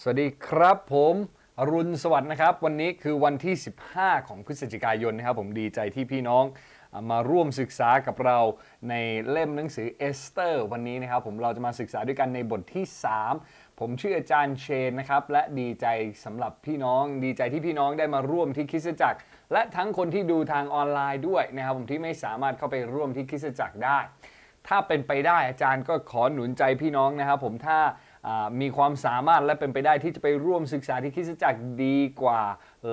สวัสดีครับผมอรุณสวัสดิ์นะครับ วันนี้คือวันที่ 15 ของพฤศจิกายนนะครับ ผมดีใจที่พี่น้องมาร่วมศึกษากับเราในเล่มหนังสือเอสเตอร์วันนี้นะครับผมเราจะมาศึกษาด้วยกันในบทที่ 3 ผมชื่ออาจารย์เชนนะครับและดีใจสำหรับพี่น้อง ดีใจที่พี่น้องได้มาร่วมที่คิสจักร และทั้งคนที่ดูทางออนไลน์ด้วยนะครับผมที่ไม่สามารถเข้าไปร่วมที่คิสจักรได้ ถ้าเป็นไปได้อาจารย์ก็ขอหนุนใจพี่น้องนะครับผมถ้ามีความสามารถและเป็นไปได้ที่จะไปร่วมศึกษาที่คิสจักรดีกว่า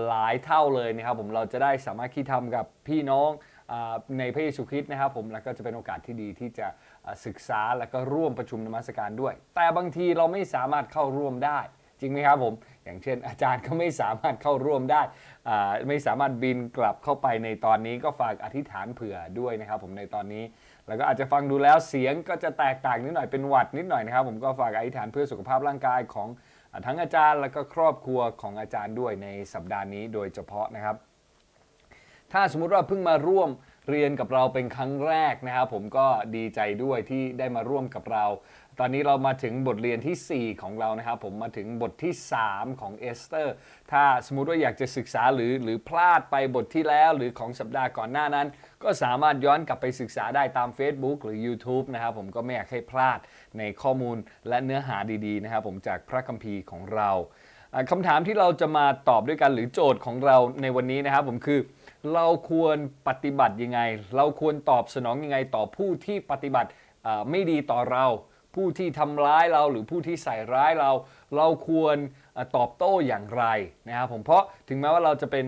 หลายเท่าเลยนะครับผมเราจะได้สามารถคิดทำกับพี่น้องในพระเยซูคริสต์นะครับผมแล้วก็จะเป็นโอกาสที่ดีที่จะศึกษาและก็ร่วมประชุมนมัสการด้วย แต่บางทีเราไม่สามารถเข้าร่วมได้ จริงไหมครับผมอย่างเช่นอาจารย์ก็ไม่สามารถเข้าร่วมได้ ไม่สามารถบินกลับเข้าไปในตอนนี้ก็ฝากอธิษฐานเผื่อด้วยนะครับผมในตอนนี้แล้วก็อาจจะฟังดูแล้วเสียง ก็จะแตกต่างนิดหน่อยเป็นหวัดนิดหน่อยนะครับ ผมก็ฝากอธิษฐานเพื่อสุขภาพร่างกายของทั้งอาจารย์ แล้วก็ครอบครัวของอาจารย์ด้วยในสัปดาห์นี้โดยเฉพาะนะครับ ถ้าสมมุติว่าเพิ่งมาร่วมเรียนกับเราเป็นครั้งแรกนะครับ ผมก็ดีใจด้วยที่ได้มาร่วมกับเราตอนนี้เรามาถึงบทเรียนที่ 4 ของเรานะครับ ผมมาถึงบทที่ 3 ของเอสเตอร์ถ้าสมมติว่าอยากจะศึกษาหรือหรือพลาดไปบทที่แล้ว หรือของสัปดาห์ก่อนหน้านั้น ก็สามารถย้อนกลับไปศึกษาได้ตาม Facebook หรือ YouTube นะครับ ผมก็ไม่อยากให้พลาดในข้อมูลและเนื้อหาดีๆ นะครับผมจากพระคัมภีร์ของเราคำถามที่เราจะมาตอบด้วยกันหรือโจทย์ของเราในวันนี้นะครับผมคือเราควรปฏิบัติยังไง เราควรตอบสนองยังไงต่อผู้ที่ปฏิบัติไม่ดีต่อเราผู้ที่ทำร้ายเราหรือผู้ที่ใส่ร้ายเรา เราควรตอบโต้อย่างไรนะครับผมเพราะถึงแม้ว่าเราจะเป็น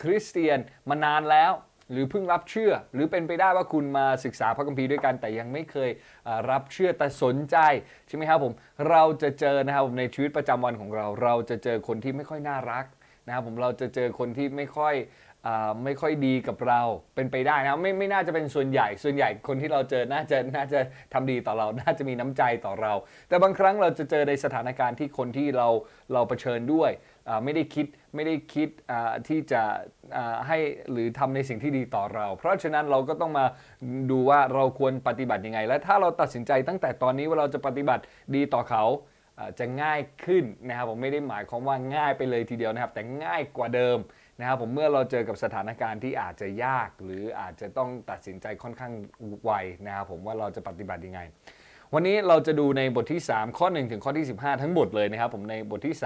คริสเตียนมานานแล้วหรือเพิ่งรับเชื่อ หรือเป็นไปได้ว่าคุณมาศึกษาพระคัมภีร์ด้วยกัน แต่ยังไม่เคยรับเชื่อแต่สนใจใช่ไหมครับผมเราจะเจอนะครับผมในชีวิตประจำวันของเรา เราจะเจอคนที่ไม่ค่อยน่ารักนะครับผมเราจะเจอคนที่ไม่ค่อยไม่ค่อยดีกับเราเป็นไปได้นะไม่ไม่น่าจะเป็นส่วนใหญ่ส่วนใหญ่คนที่เราเจอ น่าจะน่าจะทำดีต่อเรา น่าจะมีน้ำใจต่อเรา แต่บางครั้งเราจะเจอในสถานการณ์ที่คนที่เราเราเผชิญด้วยไม่ได้คิดไม่ได้คิดที่จะให้หรือทำในสิ่งที่ดีต่อเรา เพราะฉะนั้นเราก็ต้องมาดูว่าเราควรปฏิบัติยังไง และถ้าเราตัดสินใจตั้งแต่ตอนนี้ว่าเราจะปฏิบัติดีต่อเขาจะง่ายขึ้นนะครับผมไม่ได้หมายความว่าง่ายไปเลยทีเดียวนะครับ แต่ง่ายกว่าเดิมนะครับผมเมื่อเราเจอกับสถานการณ์ที่อาจจะยาก หรืออาจจะต้องตัดสินใจค่อนข้างไวนะครับผมว่าเราจะปฏิบัติยังไง วันนี้เราจะดูในบทที่ 3 ข้อ 1 ถึงข้อที่ 15 ทั้งหมดเลยนะครับผมในบทที่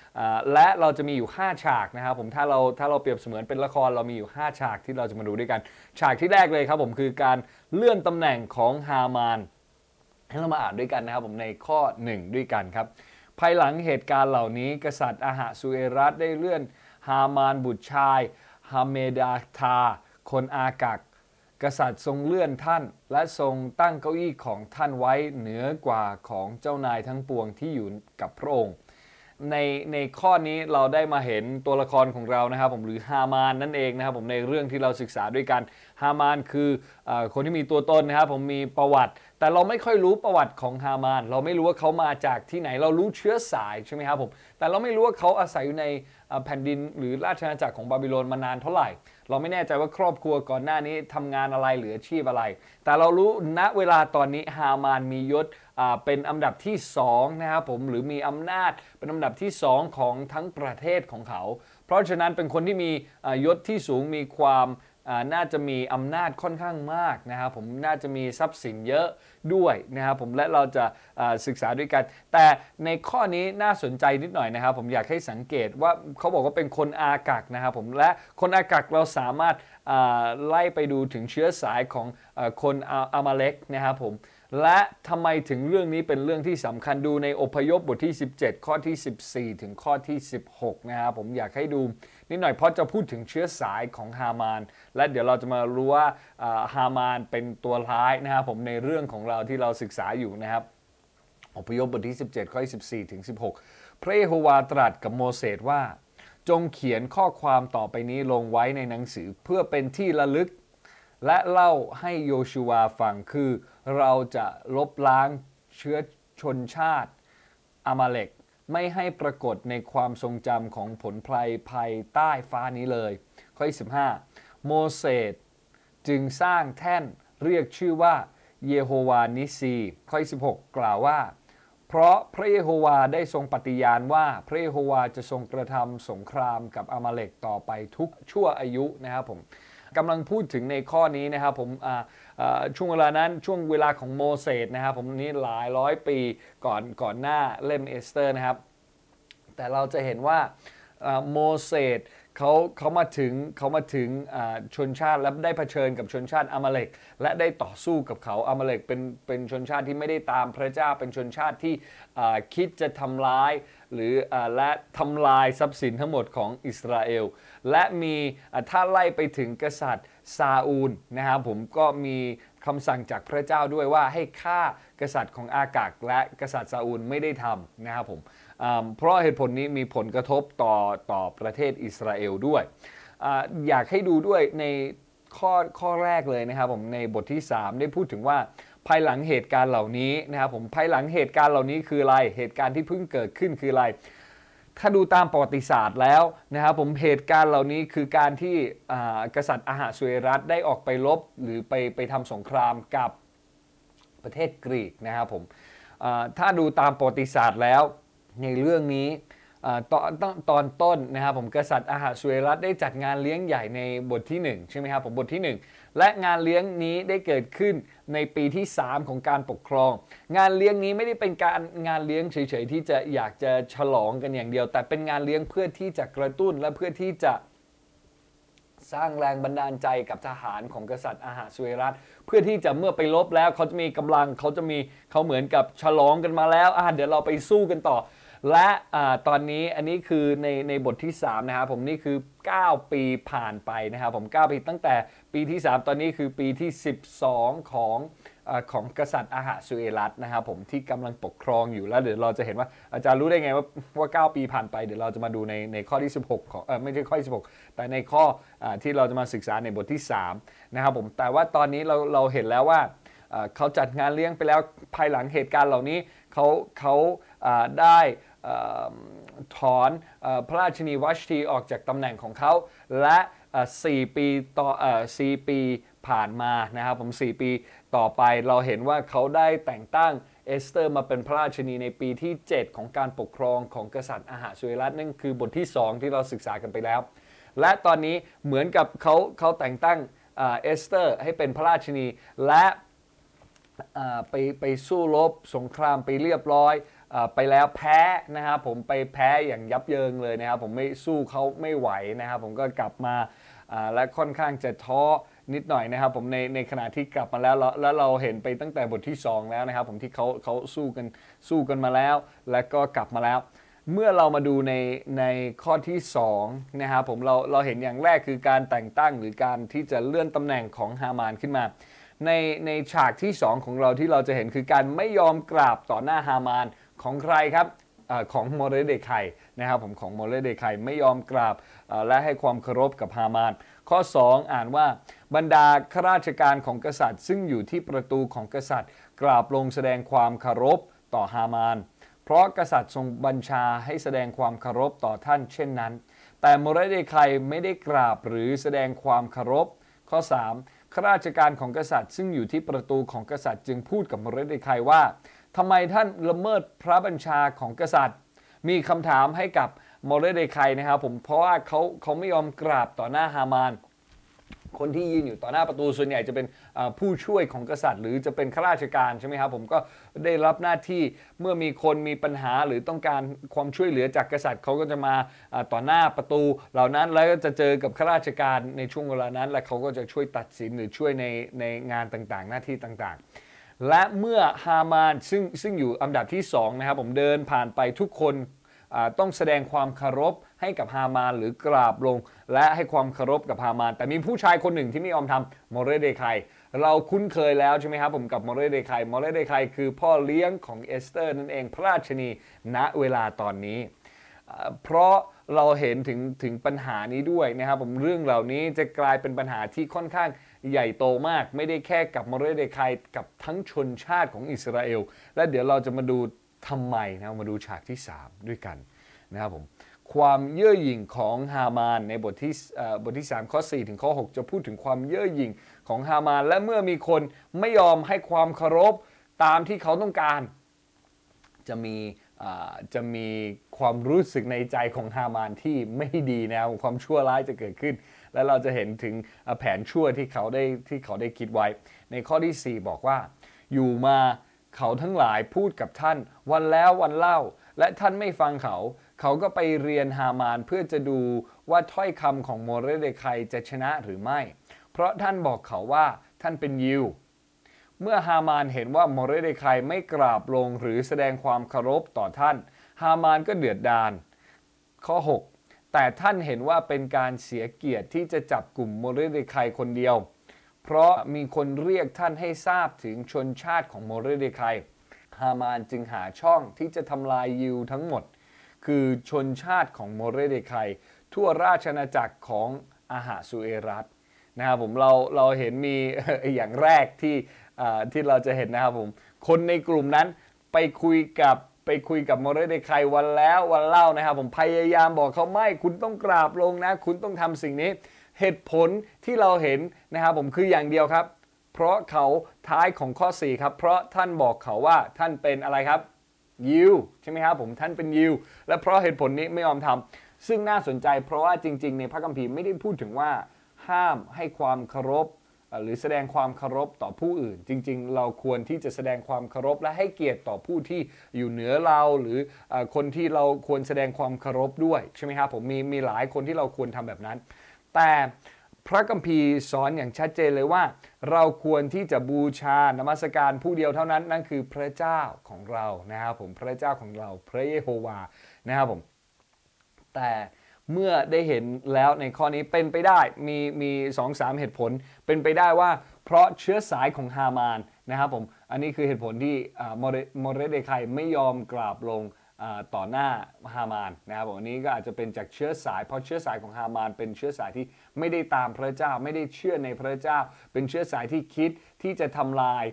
3และเราจะมีอยู่ 5 ฉากนะครับผมถ้าเราถ้าเราเปรียบเสมือนเป็นละครเรามีอยู่ 5 ฉากที่เราจะมาดูด้วยกันฉากที่แรกเลยครับผมคือการเลื่อนตำแหน่งของฮามานให้เรามาอ่านด้วยกันนะครับผมในข้อ 1 ด้วยกันครับภายหลังเหตุการณ์เหล่านี้ กษัตริย์อาหะสุเอรัสได้เลื่อนฮามานบุตรชายฮาเมดาทา คนอากัก กษัตริย์ทรงเลื่อนท่าน และทรงตั้งเก้าอี้ของท่านไว้เหนือกว่าของเจ้านายทั้งปวงที่อยู่กับพระองค์ในในข้อนี้เราได้มาเห็นตัวละครของเรานะครับผมหรือฮามานนั่นเองนะครับผมในเรื่องที่เราศึกษาด้วยกันฮามานคืออคนที่มีตัวตนนะครับผมมีประวัติแต่เราไม่ค่อยรู้ประวัติของฮามาน เราไม่รู้ว่าเขามาจากที่ไหน เรารู้เชื้อสายใช่ไหมครับผม แต่เราไม่รู้ว่าเขาอาศัยอยู่ในแผ่นดินหรือราชอาณาจักรของบาบิโลนมานานเท่าไหร่ เราไม่แน่ใจว่าครอบครัวก่อนหน้านี้ทำงานอะไรหรืออาชีพอะไร แต่เรารู้ณเวลาตอนนี้ฮามานมียศเป็นอันดับที่2นะครับผม หรือมีอำนาจเป็นอันดับที่2ของทั้งประเทศของเขา เพราะฉะนั้นเป็นคนที่มียศที่สูง มีความน่าจะมีอำนาจค่อนข้างมากนะครับผมน่าจะมีทรัพย์สินเยอะด้วยนะครับผมและเราจะศึกษาด้วยกัน แต่ในข้อนี้น่าสนใจนิดหน่อยนะครับผมอยากให้สังเกตว่าเขาบอกว่าเป็นคนอากักนะครับผม และคนอากักเราสามารถไล่ไปดูถึงเชื้อสายของคนอามาเลกนะครับผมและทำไมถึงเรื่องนี้เป็นเรื่องที่สำคัญดูในอพยพบทที่ 17 ข้อที่ 14 ถึงข้อที่ 16 นะครับผมอยากให้ดูนิดหน่อยเพราะจะพูดถึงเชื้อสายของฮามาน และเดี๋ยวเราจะมารู้ว่าฮามานเป็นตัวร้ายนะครับผมในเรื่องของเราที่เราศึกษาอยู่นะครับอพยพบทที่ 17 ข้อ14 ถึง 16 พระเยโฮวาตรัสกับโมเสสว่า จงเขียนข้อความต่อไปนี้ลงไว้ในหนังสือเพื่อเป็นที่ระลึก และเล่าให้โยชูวาฟังคือเราจะลบล้างเชื้อชนชาติอามาเลกไม่ให้ปรากฏในความทรงจำของผลพลายภายใต้ฟ้านี้เลย ข้อที่15 โมเสสจึงสร้างแท่นเรียกชื่อว่าเยโฮวานิซีข้อที่16 กล่าวว่า เพราะพระเยโฮวาได้ทรงปฏิญาณว่า พระเยโฮวาจะทรงกระทำสงครามกับอามาเลกต่อไปทุกชั่วอายุนะครับผมกำลังพูดถึงในข้อนี้นะครับผมช่วงเวลานั้นช่วงเวลาของโมเสสนะครับ ผมนี้หลายร้อยปีก่อนก่อนหน้าเล่มเอสเตอร์นะครับ แต่เราจะเห็นว่าโมเสสเขาเขามาถึงเขามาถึงชนชาติและได้เผชิญกับชนชาติอามาเลกและได้ต่อสู้กับเขาอามาเลกเป็นเป็นชนชาติที่ไม่ได้ตามพระเจ้า เป็นชนชาติที่คิดจะทำร้ายหรือและทำลายทรัพย์สินทั้งหมดของอิสราเอลและมีถ้าไล่ไปถึงกษัตริย์ซาอูลนะครับผมก็มีคำสั่งจากพระเจ้าด้วยว่าให้ฆ่ากษัตริย์ของอากากและกษัตริย์ซาอูลไม่ได้ทำนะครับผมเพราะเหตุผลนี้มีผลกระทบต่อต่อประเทศอิสราเอลด้วยออยากให้ดูด้วยในข้อข้อแรกเลยนะครับผมในบทที่ 3 ได้พูดถึงว่าภายหลังเหตุการณ์เหล่านี้นะครับผมภายหลังเหตุการณ์เหล่านี้คืออะไรเหตุการณ์ที่เพิ่งเกิดขึ้นคืออะไรถ้าดูตามประวัติศาสตร์แล้วนะครับผมเหตุการณ์เหล่านี้คือการที่กษัตริย์อาหาสุเอรัตได้ออกไปรบหรือไปไปทำสงครามกับประเทศกรีกนะครับผมถ้าดูตามประวัติศาสตร์แล้วในเรื่องนี้ตอนตอนต้นนะครับผมกษัตริย์อาหาสุเอรัตได้จัดงานเลี้ยงใหญ่ในบทที่1ใช่ไหมครับผมบทที่ 1 และงานเลี้ยงนี้ได้เกิดขึ้นในปีที่ 3 ของการปกครอง งานเลี้ยงนี้ไม่ได้เป็นการงานเลี้ยงเฉยๆที่จะอยากจะฉลองกันอย่างเดียว แต่เป็นงานเลี้ยงเพื่อที่จะกระตุ้นและเพื่อที่จะสร้างแรงบันดาลใจกับทหารของกษัตริย์อาหาสุเอรัตเพื่อที่จะเมื่อไปลบแล้วเขาจะมีกำลังเขาจะมีเขาเหมือนกับฉลองกันมาแล้วอ่าเดี๋ยวเราไปสู้กันต่อและตอนนี้อันนี้คือในในบทที่3นะครับผมนี่คือ 9 ปีผ่านไปนะครับผม9ปีตั้งแต่ปีที่ 3 ตอนนี้คือปีที่12ของของกษัตริย์อาหาสุเอรัตนะครับผมที่กำลังปกครองอยู่แล้วเดี๋ยวเราจะเห็นว่าอาจารย์รู้ได้ไงว่าว่า 9 ปีผ่านไปเดี๋ยวเราจะมาดูในในข้อที่ 16ของออไม่ใช่ข้อที่16 แต่ในข้ออที่เราจะมาศึกษาในบทที่3นะครับผมแต่ว่าตอนนี้เราเราเห็นแล้วว่าเขาจัดงานเลี้ยงไปแล้วภายหลังเหตุการณ์เหล่านี้เขาเขาได้ถอนพระราชินีวัชทีออกจากตำแหน่งของเขา และ 4 ปีต่อ 4 ปีผ่านมานะครับผม4ปีต่อไปเราเห็นว่าเขาได้แต่งตั้งเอสเตอร์ มาเป็นพระราชินีในปีที่ 7 ของการปกครองของกษัตริย์อาหาสุเอรัตนั่นคือบทที่ 2 ที่เราศึกษากันไปแล้ว และตอนนี้เหมือนกับเขาเขาแต่งตั้งเอสเตอร์ ให้เป็นพระราชินีและไปไปสู้รบสงครามไปเรียบร้อยไปแล้วแพ้นะครับผมไปแพ้อย่างยับเยินเลยนะครับผมไม่สู้เขาไม่ไหวนะครับผมก็กลับมาและค่อนข้างจะท้อนิดหน่อยนะครับผมในในขณะที่กลับมาแล้วแล้วเราเห็นไปตั้งแต่บทที่ 2 แล้วนะครับผมที่เขาเขาสู้กันสู้กันมาแล้ว และก็กลับมาแล้ว เมื่อเรามาดูในในข้อที่2นะครับผมเราเราเห็นอย่างแรกคือการแต่งตั้งหรือการที่จะเลื่อนตำแหน่งของฮามานขึ้นมาในในฉากที่ 2 ของเราที่เราจะเห็นคือการไม่ยอมกราบต่อหน้าฮามานของใครครับของโมเรเดคัยนะครับผมของโมเรเดคัยไม่ยอมกราบและให้ความเคารพกับฮามานข้อ 2 อ่านว่าบรรดาข้าราชการของกษัตริย์ ซึ่งอยู่ที่ประตูของกษัตริย์ กราบลงแสดงความเคารพต่อฮามานเพราะกษัตริย์ทรงบัญชาให้แสดงความเคารพต่อท่านเช่นนั้น แต่โมเรเดคัยไม่ได้กราบหรือแสดงความเคารพ ข้อ3ข้าราชการของกษัตริย์ ซึ่งอยู่ที่ประตูของกษัตริย์จึงพูดกับโมเรเดคัยว่าทำไมท่านละเมิดพระบัญชาของกษัตริย์ มีคำถามให้กับมอร์เดคายนะครับผมเพราะว่าเขาเขาไม่ยอมกราบต่อหน้าฮามานคนที่ยืนอยู่ต่อหน้าประตูส่วนใหญ่จะเป็นผู้ช่วยของกษัตริย์ หรือจะเป็นข้าราชการ ใช่ไหมครับ ผมก็ได้รับหน้าที่เมื่อมีคนมีปัญหาหรือต้องการความช่วยเหลือจากกษัตริย์เขาก็จะมาต่อหน้าประตู เหล่านั้นแล้วก็จะเจอกับข้าราชการในช่วงเวลานั้น และเขาก็จะช่วยตัดสินหรือช่วยในในงานต่างๆ หน้าที่ต่างๆและเมื่อฮามานซึ่งซึ่งอยู่อันดับที่ 2 นะครับผมเดินผ่านไปทุกคน ต้องแสดงความคารพให้กับฮามานหรือกราบลง และให้ความเคารพกับฮามาน แต่มีผู้ชายคนหนึ่งที่ไม่ยอมทำมอเรเดคายเราคุ้นเคยแล้วใช่ไหมครับผมกับมอเรเดคายมอเรเดคายคือพ่อเลี้ยงของเอสเตอร์นั่นเองพระราชนีณเวลาตอนนี้ เพราะเราเห็นถึงถึงปัญหานี้ด้วยนะครับผมเรื่องเหล่านี้จะกลายเป็นปัญหาที่ค่อนข้างใหญ่โตมากไม่ได้แค่กับมรดกใคยกับทั้งชนชาติของอิสราเอลและเดี๋ยวเราจะมาดูทำไมนะมาดูฉากที่ 3 ด้วยกันนะครับผมความเย่อหยิ่งของฮามานในบทที่บทที่ 3 ข้อ 4 ถึงข้อ 6 จะพูดถึงความเย่อหยิ่งของฮามาน และเมื่อมีคนไม่ยอมให้ความเคารพตามที่เขาต้องการ จะมีจะมีความรู้สึกในใจของฮามานที่ไม่ดีนะความชั่วร้ายจะเกิดขึ้นและเราจะเห็นถึงแผนชั่วที่เขาได้ที่เขาได้คิดไว้ ในข้อที่ 4 บอกว่า อยู่มาเขาทั้งหลายพูดกับท่าน วันแล้ววันเล่า และท่านไม่ฟังเขา เขาก็ไปเรียนฮามานเพื่อจะดูว่าถ้อยคำของโมเรเดคัยจะชนะหรือไม่เพราะท่านบอกเขาว่าท่านเป็นยิวเมื่อฮามานเห็นว่าโมเรเดคัยไม่กราบลงหรือแสดงความเคารพต่อท่านฮามานก็เดือดดานข้อ 6แต่ท่านเห็นว่าเป็นการเสียเกียรติที่จะจับกลุ่มโมเรเดคายคนเดียว เพราะมีคนเรียกท่านให้ทราบถึงชนชาติของโมเรเดคายฮามานจึงหาช่องที่จะทำลายยิวทั้งหมด คือชนชาติของโมเรเดคายทั่วราชอาณาจักรของอาหาสุเอรัตนะครับผมเราเราเห็นมีอย่างแรกที่ที่เราจะเห็นนะครับผมคนในกลุ่มนั้นไปคุยกับไปคุยกับมอร์เรนดครยวันแล้ววันเล่านะครับผมพยายามบอกเขา ไม่ คุณต้องกราบลงนะ คุณต้องทำสิ่งนี้ เหตุผลที่เราเห็นนะครับผมคืออย่างเดียวครับ เพราะเขาท้ายของข้อ 4 ครับ เพราะท่านบอกเขาว่าท่านเป็นอะไรครับยิวใช่ไหมครับผมท่านเป็นยิวและเพราะเหตุผลนี้ไม่ยอมทำ ซึ่งน่าสนใจเพราะว่าจริง ๆ ในพระคัมภีร์ไม่ได้พูดถึงว่า ห้ามให้ความเคารพหรือแสดงความเคารพต่อผู้อื่น จริงๆเราควรที่จะแสดงความเคารพ และให้เกียรติต่อผู้ที่อยู่เหนือเรา หรือคนที่เราควรแสดงความเคารพด้วย ใช่ไหมครับผมมีมีหลายคนที่เราควรทำแบบนั้น แต่พระกัมภีร์สอนอย่างชัดเจนเลยว่า เราควรที่จะบูชานมัสการผู้เดียวเท่านั้นนั่นคือพระเจ้าของเรานะครับผมพระเจ้าของเราพระเยโฮวานะครับผมแต่เมื่อได้เห็นแล้วในข้อนี้เป็นไปได้มีมีสองสามเหตุผลเป็นไปได้ว่าเพราะเชื้อสายของฮามานนะครับผมอันนี้คือเหตุผลที่มอเรเดคัยไม่ยอมกราบลงต่อหน้าฮามานนะครับผมอันนี้ก็อาจจะเป็นจากเชื้อสาย เพราะเชื้อสายของฮามานเป็นเชื้อสายที่ไม่ได้ตามพระเจ้าไม่ได้เชื่อในพระเจ้า เป็นเชื้อสายที่คิดที่จะทำลาย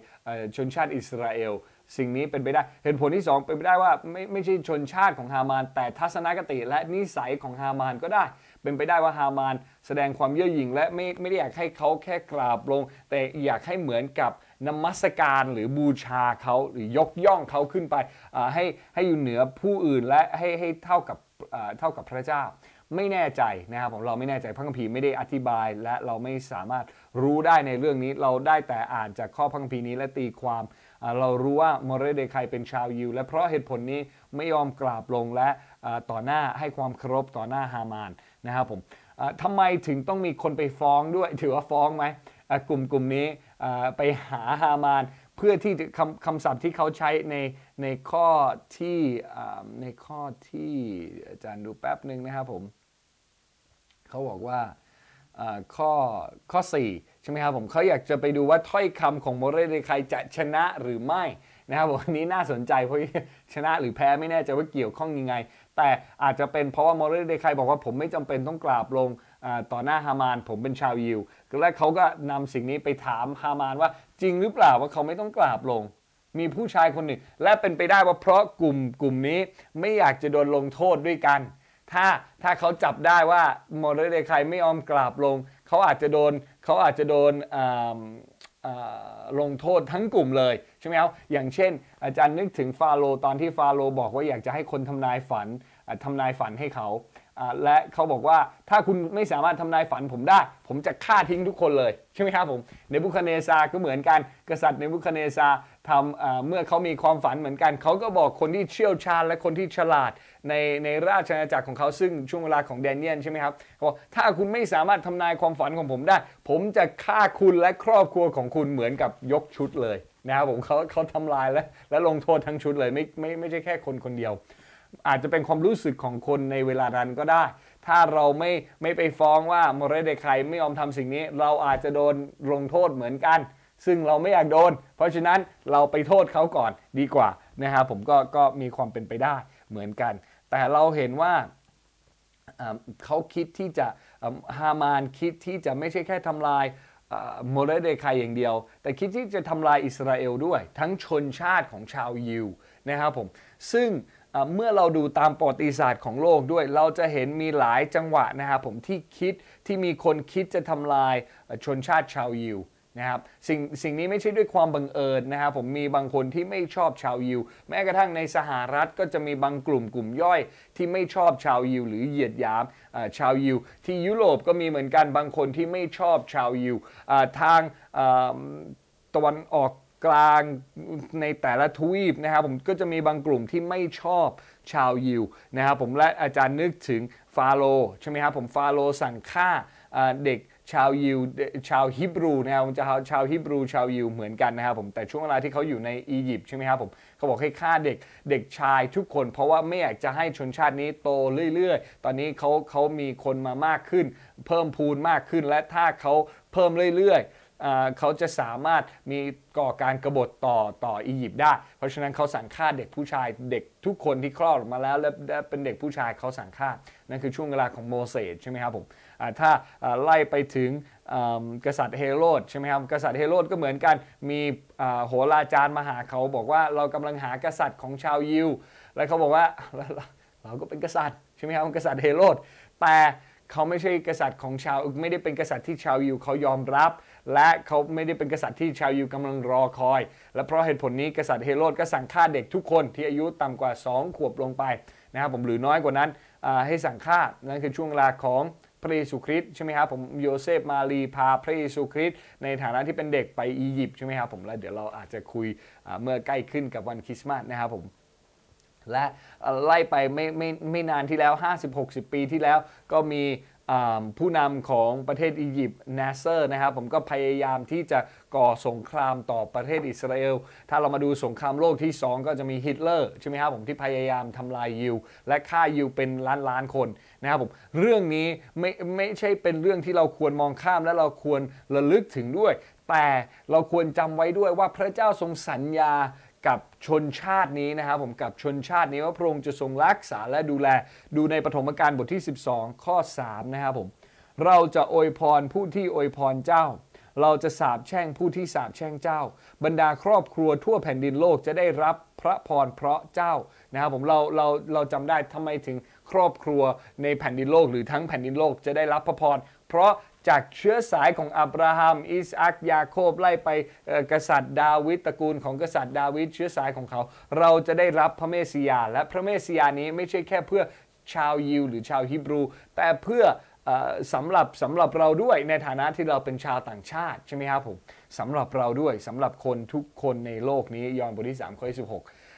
ชนชาติอิสราเอลสิ่งนี้เป็นไปได้เหตุผลที่ 2 เป็นไปได้ว่าไม่ไม่ใช่ชนชาติของฮามานแต่ทัศนคติและนิสัยของฮามานก็ได้ เป็นไปได้ว่าฮามานแสดงความเย่อหยิ่งและไม่ไม่ได้อยากให้เขาแค่กราบลง แต่อยากให้เหมือนกับนมัสการหรือบูชาเขา หรือยกย่องเขาขึ้นไปให้ให้อยู่เหนือผู้อื่นและให้ให้เท่ากับเท่ากับพระเจ้า ไม่แน่ใจนะครับผมเราไม่แน่ใจพระคัมภีร์ไม่ได้อธิบาย และเราไม่สามารถรู้ได้ในเรื่องนี้เราได้แต่อ่านจากข้อพระคัมภีร์นี้และตีความเรารู้ว่าโมเรเดคัยเป็นชาวยิว และเพราะเหตุผลนี้ไม่ยอมกราบลงและต่อหน้าให้ความเคารพต่อหน้าฮามานนะครับผมทำไมถึงต้องมีคนไปฟ้องด้วยถือว่าฟ้องไหมกลุ่มกลุ่มนี้ไปหาฮามาน เพื่อที่คำคำศัพท์ที่เขาใช้ในในข้อที่ในข้อที่อาจารย์ดูแป๊บหนึ่งนะครับผม เขาบอกว่าข้อข้อ 4ช่ไหมครับผมเขาอยากจะไปดูว่าถ้อยคำของโมเรเดคายจะชนะหรือไม่นะครับวันนี้น่าสนใจเพราะชนะหรือแพ้ไม่แน่ใจว่าเกี่ยวข้องยังไง แต่อาจจะเป็นเพราะว่าโมเรเดคายบอกว่าผมไม่จำเป็นต้องกราบลงต่อหน้าฮามาน ผมเป็นชาวยิวและเขาก็นำสิ่งนี้ไปถามฮามานว่าจริงหรือเปล่าว่าเขาไม่ต้องกราบลง มีผู้ชายคนหนึ่งและเป็นไปได้ว่าเพราะกลุ่มกลุ่มนี้ไม่อยากจะโดนลงโทษด้วยกัน ถ้าถ้าเขาจับได้ว่าโมเรเดคร ไม่ออมกราบลง เขาอาจจะโดนเขาอาจจะโดนลงโทษทั้งกลุ่มเลยใช่ไหมครับอย่างเช่น อาจารย์นึกถึงฟาโรตอนที่ฟาโรบอกว่าอยากจะให้คนทำนายฝันทำนายฝันให้เขา และเขาบอกว่าถ้าคุณไม่สามารถทำนายฝันผมได้ ผมจะฆ่าทิ้งทุกคนเลย ใช่ไหมครับผมในบุคเนซาก็เหมือนกัน กษัตริย์ในบุคเนซาทำเมื่อเขามีความฝันเหมือนกัน เขาก็บอกคนที่เชี่ยวชาญและคนที่ฉลาด ในในราชอาณาจักรของเขาซึ่งช่วงเวลาของแดเนียลใช่ไหมครับเขาบอกถ้าคุณไม่สามารถทำนายความฝันของผมได้ ผมจะฆ่าคุณและครอบครัวของคุณเหมือนกับยกชุดเลยนะครับผมเขาเขาทำลายและและลงโทษทั้งชุดเลย ไม่ไม่ไม่ใช่แค่คนคนเดียว อาจจะเป็นความรู้สึกของคนในเวลานั้นก็ได้ ถ้าเราไม่ไม่ไปฟ้องว่ามเรเดใครไม่ยอมทำสิ่งนี้ เราอาจจะโดนลงโทษเหมือนกันซึ่งเราไม่อยากโดน เพราะฉะนั้นเราไปโทษเขาก่อนดีกว่านะครับผมก็ก็มีความเป็นไปได้เหมือนกัน แต่เราเห็นว่าเขาคิดที่จะฮามานคิดที่จะไม่ใช่แค่ทำลายโมเรเดคายอย่างเดียว แต่คิดที่จะทำลายอิสราเอลด้วย ทั้งชนชาติของชาวยิวนะครับผม ซึ่งเมื่อเราดูตามประวัติศาสตร์ของโลกด้วยเราจะเห็นมีหลายจังหวะนะครับผมที่คิดที่มีคนคิดจะทำลายชนชาติชาวยิวนะครับสิ่งสิ่งนี้ไม่ใช่ด้วยความบังเอิญนะครับผมมีบางคนที่ไม่ชอบชาวยิวแม้กระทั่งในสหรัฐก็จะมีบางกลุ่มกลุ่มย่อยที่ไม่ชอบชาวยิวหรือเหยียดหยามชาวยิวที่ยุโรปก็มีเหมือนกันบางคนที่ไม่ชอบชาวยิวทางตะวันออกกลางในแต่ละทวีปนะครับผมก็จะมีบางกลุ่มที่ไม่ชอบชาวยิวนะครับผมและอาจารย์นึกถึงฟาโรใช่ไหมครับผมฟาโรสั่งฆ่าเด็กชาวยิวชาวฮิบรูนะครับชาวชาวฮิบรูชาวยิวเหมือนกันนะครับผมแต่ช่วงเวลาที่เขาอยู่ในอียิปต์ใช่ไหมครับผม เขาบอกให้ฆ่าเด็กเด็กชายทุกคน เพราะว่าไม่อยากจะให้ชนชาตินี้โตเรื่อย ๆ ตอนนี้เขาเขามีคนมามากขึ้น เพิ่มพูนมากขึ้นและถ้าเขาเพิ่มเรื่อย ๆเขาจะสามารถมีก่อการกรบฏต่อ ต่ออียิปต์ได้เพราะฉะนั้นเขาสั่งฆ่าเด็กผู้ชายเด็กทุกคนที่คลอดออกมาแล้วและเป็นเด็กผู้ชายเขาสั่งฆ่านั่นคือช่วงเวลาของโมเสสใช่ไหมครับผมถ้าไล่ไปถึงกษัตริย์เฮโรดใช่ไหมครับ กษัตริย์เฮโรดก็เหมือนกันมีโหราจารย์มาหาเขาบอกว่าเรากำลังหากษัตริย์ของชาวยิวแล้วเขาบอกว่าเราก็เป็นกษัตริย์ใช่ไหมครับกษัตริย์เฮโรดแต่เขาไม่ใช่กษัตริย์ของชาวไม่ได้เป็นกษัตริย์ที่ชาวยิวเขายอมรับ และเขาไม่ได้เป็นกษัตริย์ที่ชาวยิวกำลังรอคอย และเพราะเหตุผลนี้กษัตริย์เฮโรดก็สั่งฆ่าเด็กทุกคนที่อายุต่ำกว่า 2 ขวบลงไปนะครับผมหรือน้อยกว่านั้นให้สั่งฆ่า นั่นคือช่วงเวลาของพระเยซูคริสต์ใช่ไหมครับผม โยเซฟ มารีพาพระเยซูคริสต์ในฐานะที่เป็นเด็กไปอียิปต์ใช่ไหมครับผม แล้วเดี๋ยวเราอาจจะคุยเมื่อใกล้ขึ้นกับวันคริสต์มาสนะครับผม และไล่ไปไม่ไม่ไม่นานที่แล้ว 50-60 ปีที่แล้วก็มีผู้นำของประเทศอียิปต์นาเซอร์นะครับผมก็พยายามที่จะก่อสงครามต่อประเทศอิสราเอลถ้าเรามาดูสงครามโลกที่2ก็จะมีฮิตเลอร์ใช่ไหมครับผมที่พยายามทำลายยิวและฆ่ายิวเป็นล้านล้านคนนะครับผมเรื่องนี้ไม่ไม่ใช่เป็นเรื่องที่เราควรมองข้ามและเราควรระลึกถึงด้วย แต่เราควรจำไว้ด้วยว่าพระเจ้าทรงสัญญากับชนชาตินี้นะครับผมกับชนชาตินี้ว่า พระองค์จะทรงรักษาและดูแลดูในปฐมกาลบทที่12ข้อ3นะครับผมเราจะอวยพรผู้ที่อวยพรเจ้า เราจะสาบแช่งผู้ที่สาบแช่งเจ้า บรรดาครอบครัวทั่วแผ่นดินโลกจะได้รับพระพรเพราะเจ้านะครับผมเราเราเราจำได้ทำไมถึงครอบครัวในแผ่นดินโลกหรือทั้งแผ่นดินโลกจะได้รับพระพรเพราะจากเชื้อสายของอับราฮัม อิสอักยาโคบไล่ไปกษัตริย์ดาวิดตระกูลของกษัตริย์ดาวิดเชื้อสายของเขา เราจะได้รับพระเมสสิยา และพระเมสสิยานี้ไม่ใช่แค่เพื่อชาวยิวหรือชาวฮิบรู แต่เพื่อสำหรับสำหรับเราด้วยในฐานะที่เราเป็นชาวต่างชาติใช่ไหมครับผมสำหรับเราด้วยสำหรับคนทุกคนในโลกนี้ยอห์นบทที่3ข้อท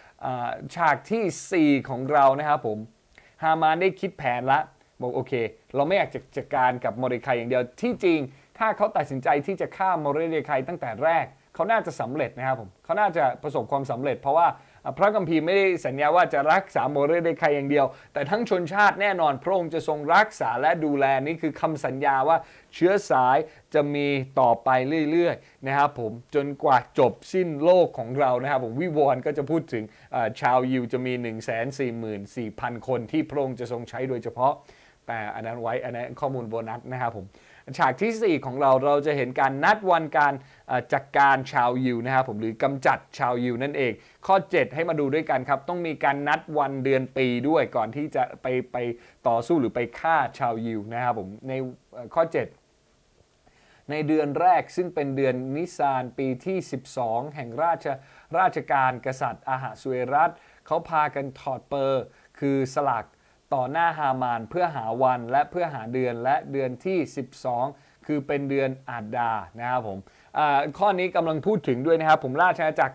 16ฉากที่4ของเรานะครับผมฮามานได้คิดแผนละบอกโอเคเราไม่อยากจะจัดการกับโมริคายอย่างเดียวที่จริง ถ้าเขาตัดสินใจที่จะฆ่าโมอริคายตั้งแต่แรก เขาน่าจะสำเร็จนะครับผมเขาน่าจะประสบความสำเร็จ เพราะว่าพระกัมพีไม่ได้สัญญาว่าจะรักษาโมเรเดคายอย่างเดียว แต่ทั้งชนชาติแน่นอนพระองค์จะทรงรักษาและดูแลนี่คือคำสัญญาว่าเชื้อสายจะมีต่อไปเรื่อยๆ นะครับผม จนกว่าจบสิ้นโลกของเรานะครับผมวิวรณ์ก็จะพูดถึงชาวยิวจะมี144,000คนที่พระองค์จะทรงใช้โดยเฉพาะแต่อันนั้นไว้อันนั้นข้อมูลโบนัสนะครับผมฉากที่ 4 ของเราเราจะเห็นการนัดวันการจัดกการชาวยิวนะครับผมหรือกำจัดชาวยิวนั่นเอง ข้อ 7 ให้มาดูด้วยกันครับต้องมีการนัดวันเดือนปีด้วยก่อนที่จะไปไปต่อสู้หรือไปฆ่าชาวยิวนะครับผมในข้อ 7 ในเดือนแรกซึ่งเป็นเดือนนิสานปีที่ 12 แห่งราชราชการกษัตริย์อาหาสุเอรัตเขาพากันถอดเปอร์คือสลักต่อหน้าฮามานเพื่อหาวันและเพื่อหาเดือนและเดือนที่ 12 คือเป็นเดือนอาดานะครับผม ข้อนี้กำลังพูดถึงด้วยนะครับผมราชอาณาจักร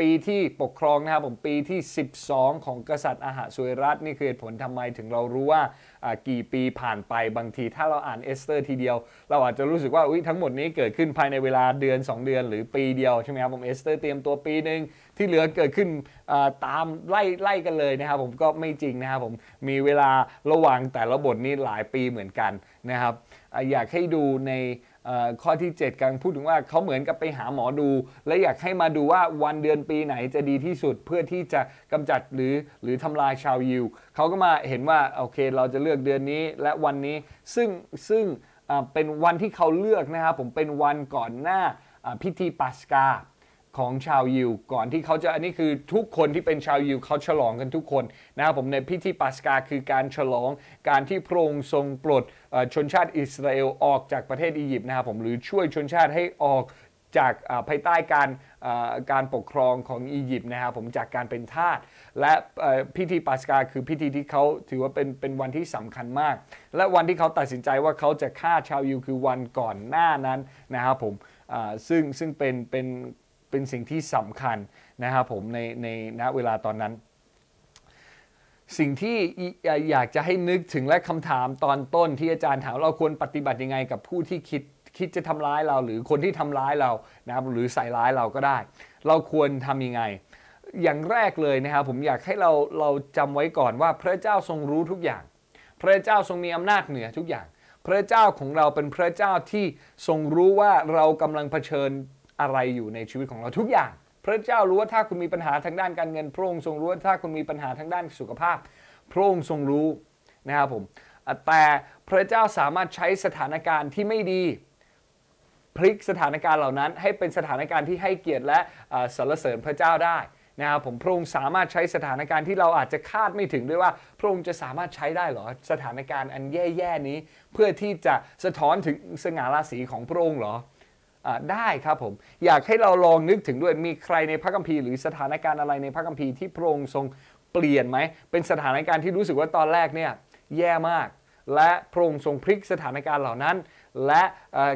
ปีที่ปกครองนะครับผมปีที่ 12 ของกษัตริย์อาหาสุยรัตนี่คือผลทำไมถึงเรารู้ว่ากี่ปีผ่านไปบางทีถ้าเราอ่านเอสเตอร์ทีเดียว เราอาจจะรู้สึกว่าอุยทั้งหมดนี้เกิดขึ้นภายในเวลาเดือน 2 เดือนหรือปีเดียว ใช่ไหมครับ ผมเอสเตอร์เตรียมตัวปีหนึ่งที่เหลือเกิดขึ้นตามไล่ไล่กันเลยนะครับ ผมก็ไม่จริงนะครับผมมีเวลาระหว่างแต่ละบทนี้หลายปีเหมือนกันนะครับ อยากให้ดูในข้อที่ 7กางพูดถึงว่าเขาเหมือนกับไปหาหมอดู และอยากให้มาดูว่าวันเดือนปีไหนจะดีที่สุด เพื่อที่จะกำจัดหรือหรือทำลายชาวยิวเขาก็มาเห็นว่าโอเคเราจะเลือกเดือนนี้และวันนี้ซึ่งซึ่งเป็นวันที่เขาเลือกนะครับ ผมเป็นวันก่อนหน้าพิธีปัสกาของชาวยิวก่อนที่เขาจะอันนี้คือทุกคนที่เป็นชาวยิวเขาฉลองกันทุกคนนะครับผมในพิธีปัสกาคือการฉลองการที่พระองค์ทรงปลดชนชาติอิสราเอลออกจากประเทศอียิปต์นะครับผมหรือช่วยชนชาติให้ออกจากภายใต้การการปกครองของอียิปต์นะครับผมจากการเป็นทาสและพิธีปัสกาคือพิธีที่เขาถือว่าเป็นเป็นวันที่สำคัญมาก และวันที่เขาตัดสินใจว่าเขาจะฆ่าชาวยิวคือวันก่อนหน้านั้นนะครับผมซึ่งซึ่งเป็นเป็นเป็นสิ่งที่สำคัญนะครับผมในในณเวลาตอนนั้น สิ่งที่อยากจะให้นึกถึงและคำถามตอนต้นที่อาจารย์ถามเราควรปฏิบัติยังไง กับผู้ที่คิดคิดจะทำร้ายเรา หรือคนที่ทำร้ายเรานะครับหรือใส่ร้ายเราก็ได้ เราควรทำยังไง อย่างแรกเลยนะครับผมอยากให้เราเราจำไว้ก่อนว่าพระเจ้าทรงรู้ทุกอย่าง พระเจ้าทรงมีอำนาจเหนือทุกอย่าง พระเจ้าของเราเป็นพระเจ้าที่ทรงรู้ว่าเรากำลังเผชิญอะไรอยู่ในชีวิตของเราทุกอย่าง พระเจ้ารู้ว่าถ้าคุณมีปัญหาทางด้านการเงินพระองค์ทรงรู้ว่าถ้าคุณมีปัญหาทางด้านสุขภาพ พระองค์ทรงรู้นะครับผมแต่พระเจ้าสามารถใช้สถานการณ์ที่ไม่ดี พลิกสถานการณ์เหล่านั้น ให้เป็นสถานการณ์ที่ให้เกียรติและสรรเสริญพระเจ้าได้นะครับผมพระองค์สามารถใช้สถานการณ์ที่เราอาจจะคาดไม่ถึงด้วยว่า พระองค์จะสามารถใช้ได้หรอสถานการณ์อันแย่ๆนี้เพื่อที่จะสะท้อนถึงสง่าราศีของพระองค์หรอได้ครับผม อยากให้เราลองนึกถึงด้วยมีใครในพระคัมภีร์หรือสถานการณ์อะไรในพระคัมภีร์ที่พระองค์ทรงเปลี่ยนไหม เป็นสถานการณ์ที่รู้สึกว่าตอนแรกเนี่ย แย่มาก และพระองค์ทรงพลิกสถานการณ์เหล่านั้น และ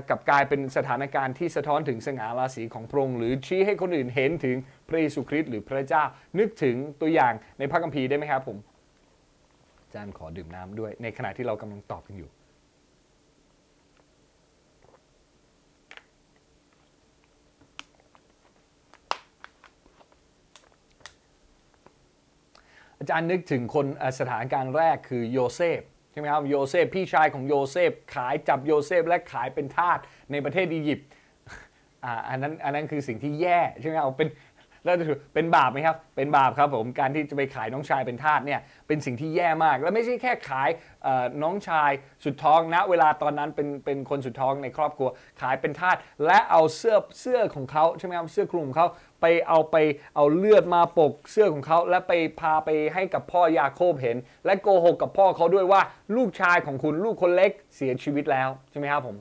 กลับกลายเป็นสถานการณ์ที่สะท้อนถึงสง่าราศีของพระองค์หรือชี้ให้คนอื่นเห็นถึง พระเยซูคริสต์หรือพระเจ้านึกถึงตัวอย่างในพระคัมภีร์ได้ไหมครับผมอาจารย์ขอดื่มน้ำด้วยในขณะที่เรากำลังตอบกันอยู่จารย์นึกถึงคนสถานการณ์แรกคือโยเซฟใช่ไหมครับโยเซฟพี่ชายของโยเซฟขายจับโยเซฟและขายเป็นทาสในประเทศอียิปต์อันนั้นอันนั้นคือสิ่งที่แย่ใช่ไหมครับเป็นแล้วเป็นบาปไหมครับเป็นบาปครับผมการที่จะไปขายน้องชายเป็นทาสเนี่ยเป็นสิ่งที่แย่มาก และไม่ใช่แค่ขายน้องชายสุดท้องนะเวลาตอนนั้นเป็นเป็นคนสุดท้องในครอบครัว ขายเป็นทาสและเอาเสื้อเสื้อของเขาใช่ไหมครับเสื้อคลุมเขาไปเอาไปเอาเลือดมาปกเสื้อของเขาและไปพาไปให้กับพ่อยาโคบเห็นและโกหกกับพ่อเขาด้วยว่าลูกชายของคุณลูกคนเล็ก เสียชีวิตแล้ว ใช่ไหมครับผม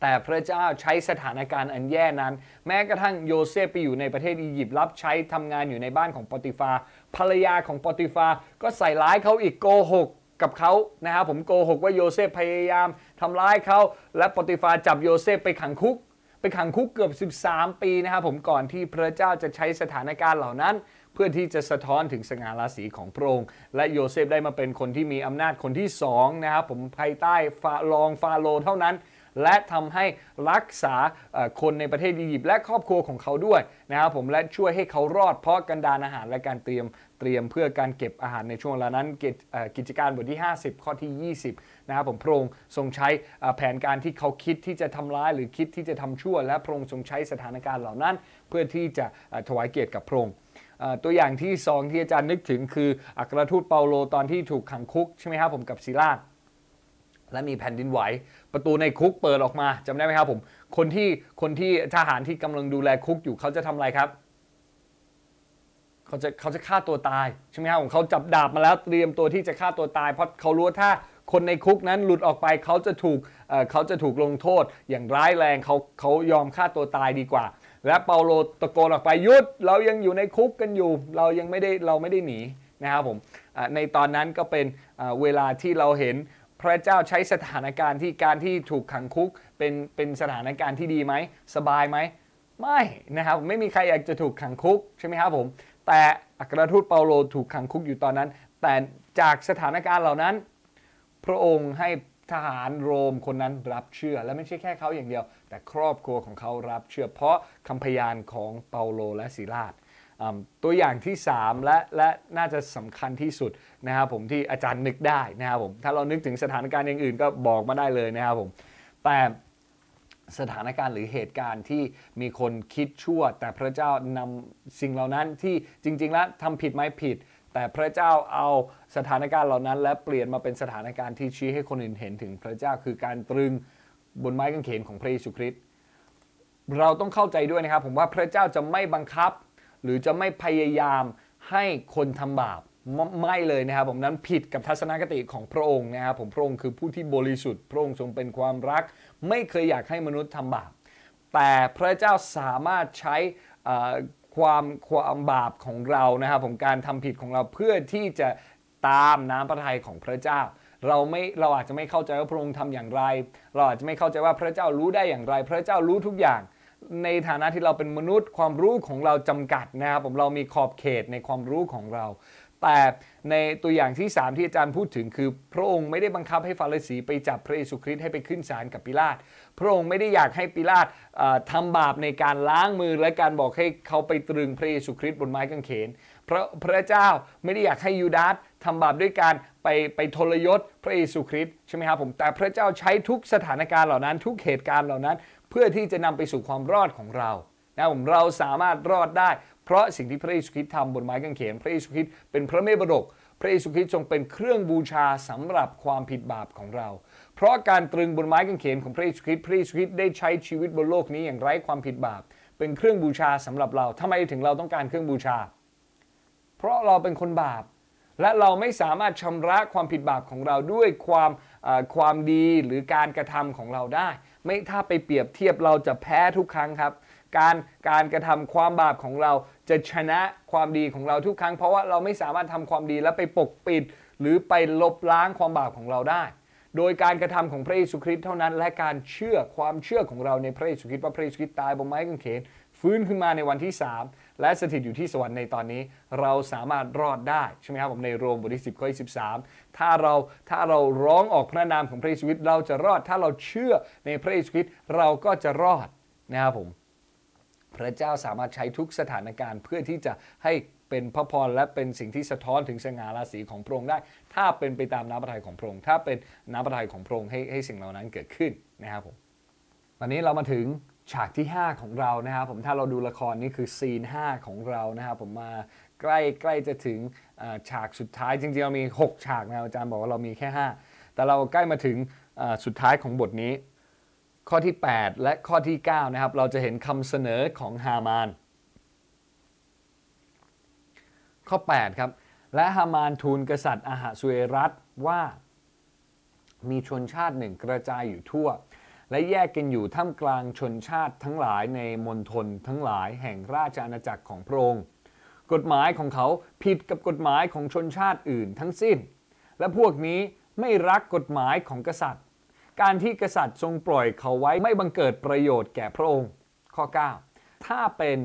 แต่พระเจ้าใช้สถานการณ์อันแย่นั้น แม้กระทั่งโยเซฟไปอยู่ในประเทศอียิปต์รับใช้ทำงานอยู่ในบ้านของปอติฟาภรรยาของปอติฟาก็ใส่ร้ายเขาอีกโกหกกับเขานะครับผมโกหกว่าโยเซฟพยายามทำร้ายเขา และปอติฟาจับโยเซฟไปขังคุกไปขังคุกเกือบ 13 ปีนะครับผมก่อนที่พระเจ้าจะใช้สถานการณ์เหล่านั้น เพื่อที่จะสะท้อนถึงสง่าราศีของพระองค์และโยเซฟได้มาเป็นคนที่มีอำนาจคนที่สองนะครับผมภายใต้ฟาลองฟาโรเท่านั้น และทำให้รักษาคนในประเทศอียิปต์และครอบครัวของเขาด้วยนะครับผมและช่วยให้เขารอดเพราะกันดานอาหารและการเตรียมเตรียมเพื่อการเก็บอาหารในช่วงเวลานั้น กิจการบทที่ 50 ข้อที่ 20นะครับผมพระองค์ทรงใช้แผนการที่เขาคิดที่จะทำร้ายหรือคิดที่จะทำชั่ว และพระองค์ทรงใช้สถานการณ์เหล่านั้น เพื่อที่จะถวายเกียรติกับพระองค์ตัวอย่างที่สองที่อาจารย์นึกถึงคืออัครทูตเปาโลตอนที่ถูกขังคุกใช่ไหมครับผมกับซีลาและมีแผ่นดินไหวประตูในคุกเปิดออกมาจำได้ไหมครับผมคนที่คนที่ทหารที่กำลังดูแลคุกอยู่เขาจะทำอะไรครับเขาจะเขาจะฆ่าตัวตายใช่ไหมครับของเขาจับดาบมาแล้วเตรียมตัวที่จะฆ่าตัวตายเพราะเขารู้ว่าถ้า คนในคุกนั้นหลุดออกไปเขาจะถูกเขาจะถูกลงโทษอย่างร้ายแรงเขาเขายอมฆ่าตัวตายดีกว่า และเปาโลตะโกนออกไปยุดเรายังอยู่ในคุกกันอยู่เรายังไม่ได้เราไม่ได้หนีนะครับผมในตอนนั้นก็เป็นเวลาที่เราเห็น พระเจ้าใช้สถานการณ์ ที่การที่ถูกขังคุก เป็นเป็นสถานการณ์ที่ดีไหมสบายไหมไม่นะครับไม่มีใครอยากจะถูกขังคุกใช่ไหมครับผมแต่อัครทูตเปาโลถูกขังคุกอยู่ตอนนั้น แต่จากสถานการณ์เหล่านั้น พระองค์ให้ทหารโรมคนนั้นรับเชื่อและไม่ใช่แค่เขาอย่างเดียว แต่ครอบครัวของเขารับเชื่อเพราะคำพยานของเปาโลและศิลาดตัวอย่างที่3และและน่าจะสำคัญที่สุดนะครับผมที่อาจารย์นึกได้นะครับผมถ้าเรานึกถึงสถานการณ์อย่างอื่นก็บอกมาได้เลยนะครับผมแต่สถานการณ์หรือเหตุการณ์ที่มีคนคิดชั่ว แต่พระเจ้านำสิ่งเหล่านั้นที่จริงๆแล้วทำผิดไหมผิด แต่พระเจ้าเอาสถานการณ์เหล่านั้น และเปลี่ยนมาเป็นสถานการณ์ ที่ชี้ให้คนอื่นเห็นถึงพระเจ้าคือการตรึงบนไม้กางเขนของพระเยซูคริสต์เราต้องเข้าใจด้วยนะครับผมว่าพระเจ้าจะไม่บังคับ หรือจะไม่พยายามให้คนทำบาปไม่เลยนะครับ ผมนั้นผิดกับทัศนคติของพระองค์นะครับผมพระองค์คือผู้ที่บริสุทธิ์พระองค์ทรงเป็นความรัก ไม่เคยอยากให้มนุษย์ทำบาปแต่พระเจ้าสามารถใช้ความ ความบาปของเรานะครับผมการทำผิดของเราเพื่อที่จะตามน้ำพระทัยของพระเจ้า เราไม่เราอาจจะไม่เข้าใจว่าพระองค์ทำอย่างไร เราอาจจะไม่เข้าใจว่าพระเจ้ารู้ได้อย่างไร พระเจ้ารู้ทุกอย่าง ในฐานะที่เราเป็นมนุษย์ ความรู้ของเราจำกัดนะครับผมเรามีขอบเขตในความรู้ของเราแต่ในตัวอย่างที่ 3 ที่อาจารย์พูดถึงคือ พระองค์ไม่ได้บังคับให้ฟาริสีไปจับพระเยซูคริสต์ให้ไปขึ้นศาลกับปิลาตพระองค์ไม่ได้อยากให้ปิลาตทำบาปในการล้างมือและการบอกให้เขาไปตรึงพระเยซูคริสต์บนไม้กางเขนพระพระเจ้าไม่ได้อยากให้ยูดาสทำบาปด้วยการไปไปทรยศพระเยซูคริสต์ใช่ไหมครับผม แต่พระเจ้าใช้ทุกสถานการณ์เหล่านั้น ทุกเหตุการณ์เหล่านั้น เพื่อที่จะนำไปสู่ความรอดของเรานะผมเราสามารถรอดได้เพราะสิ่งที่พระเยซูคริสต์ทำบนไม้กางเขนพระเยซูคริสต์เป็นพระเมรบดกพระเยซูคริสต์ทรงเป็นเครื่องบูชาสำหรับความผิดบาปของเรา เพราะการตรึงบนไม้กางเขนของพระเยซูคริสต์พระเยซูคริสต์ได้ใช้ชีวิตบนโลกนี้อย่างไร้ ความผิดบาปเป็นเครื่องบูชาสำหรับเรา ทำไมถึงเราต้องการเครื่องบูชา เพราะเราเป็นคนบาป และเราไม่สามารถชำระความผิดบาปของเราด้วยความความดีหรือการกระทำของเราได้ ไม่ถ้าไปเปรียบเทียบเราจะแพ้ทุกครั้งครับการการกระทำความบาปของเราจะชนะความดีของเราทุกครั้ง เพราะว่าเราไม่สามารถทำความดีแล้วไปปกปิด หรือไปลบล้างความบาปของเราได้ โดยการกระทำของพระเยซูคริสต์เท่านั้น และการเชื่อความเชื่อของเราในพระเยซูคริสต์ว่าพระเยซูคริสต์ตายบนไม้กางเขนฟื้นขึ้นมาในวันที่ 3 และสถิตอยู่ที่สวรรค์ในตอนนี้ เราสามารถรอดได้ใช่ไหมครับผมในโรมบทที่10ข้อ13 ถ้าเราถ้าเราร้องออกพระนามของพระเยซูคริสต์เราจะรอดถ้าเราเชื่อในพระเยซูคริสต์เราก็จะรอดนะครับผมพระเจ้าสามารถใช้ทุกสถานการณ์ เพื่อที่จะให้เป็นพระพรและเป็นสิ่งที่สะท้อนถึงสง่าราศีของพระองค์ได้ ถ้าเป็นไปตามน้ำพระทัยของพระองค์ ถ้าเป็นน้ำพระทัยของพระองค์ให้ให้สิ่งเหล่านั้นเกิดขึ้น นะครับผมตอนนี้เรามาถึงฉากที่ 5 ของเรา นะครับผม ถ้าเราดูละครนี่คือซีน 5 ของเรานะครับผมมาใกล้ใกล้จะถึงฉากสุดท้ายจริง ๆเรามี 6 ฉากนะอาจารย์บอกว่าเรามีแค่ 5 แต่เราใกล้มาถึงสุดท้ายของบทนี้ข้อที่ 8 และข้อที่9นะครับเราจะเห็นคำเสนอของฮามานข้อ 8 ครับ และฮามานทูลกษัตริย์อาหาสุเอรัตว่ามีชนชาติหนึ่งกระจายอยู่ทั่วและแยกกันอยู่ท่ามกลางชนชาติทั้งหลายในมณฑลทั้งหลายแห่งราชอาณาจักรของพระองค์กฎหมายของเขาผิดกับกฎหมายของชนชาติอื่นทั้งสิ้น และพวกนี้ไม่รักกฎหมายของกษัตริย์การที่กษัตริย์ทรงปล่อยเขาไว้ไม่บังเกิดประโยชน์แก่พระองค์ข้อ 9 ถ้าเป็น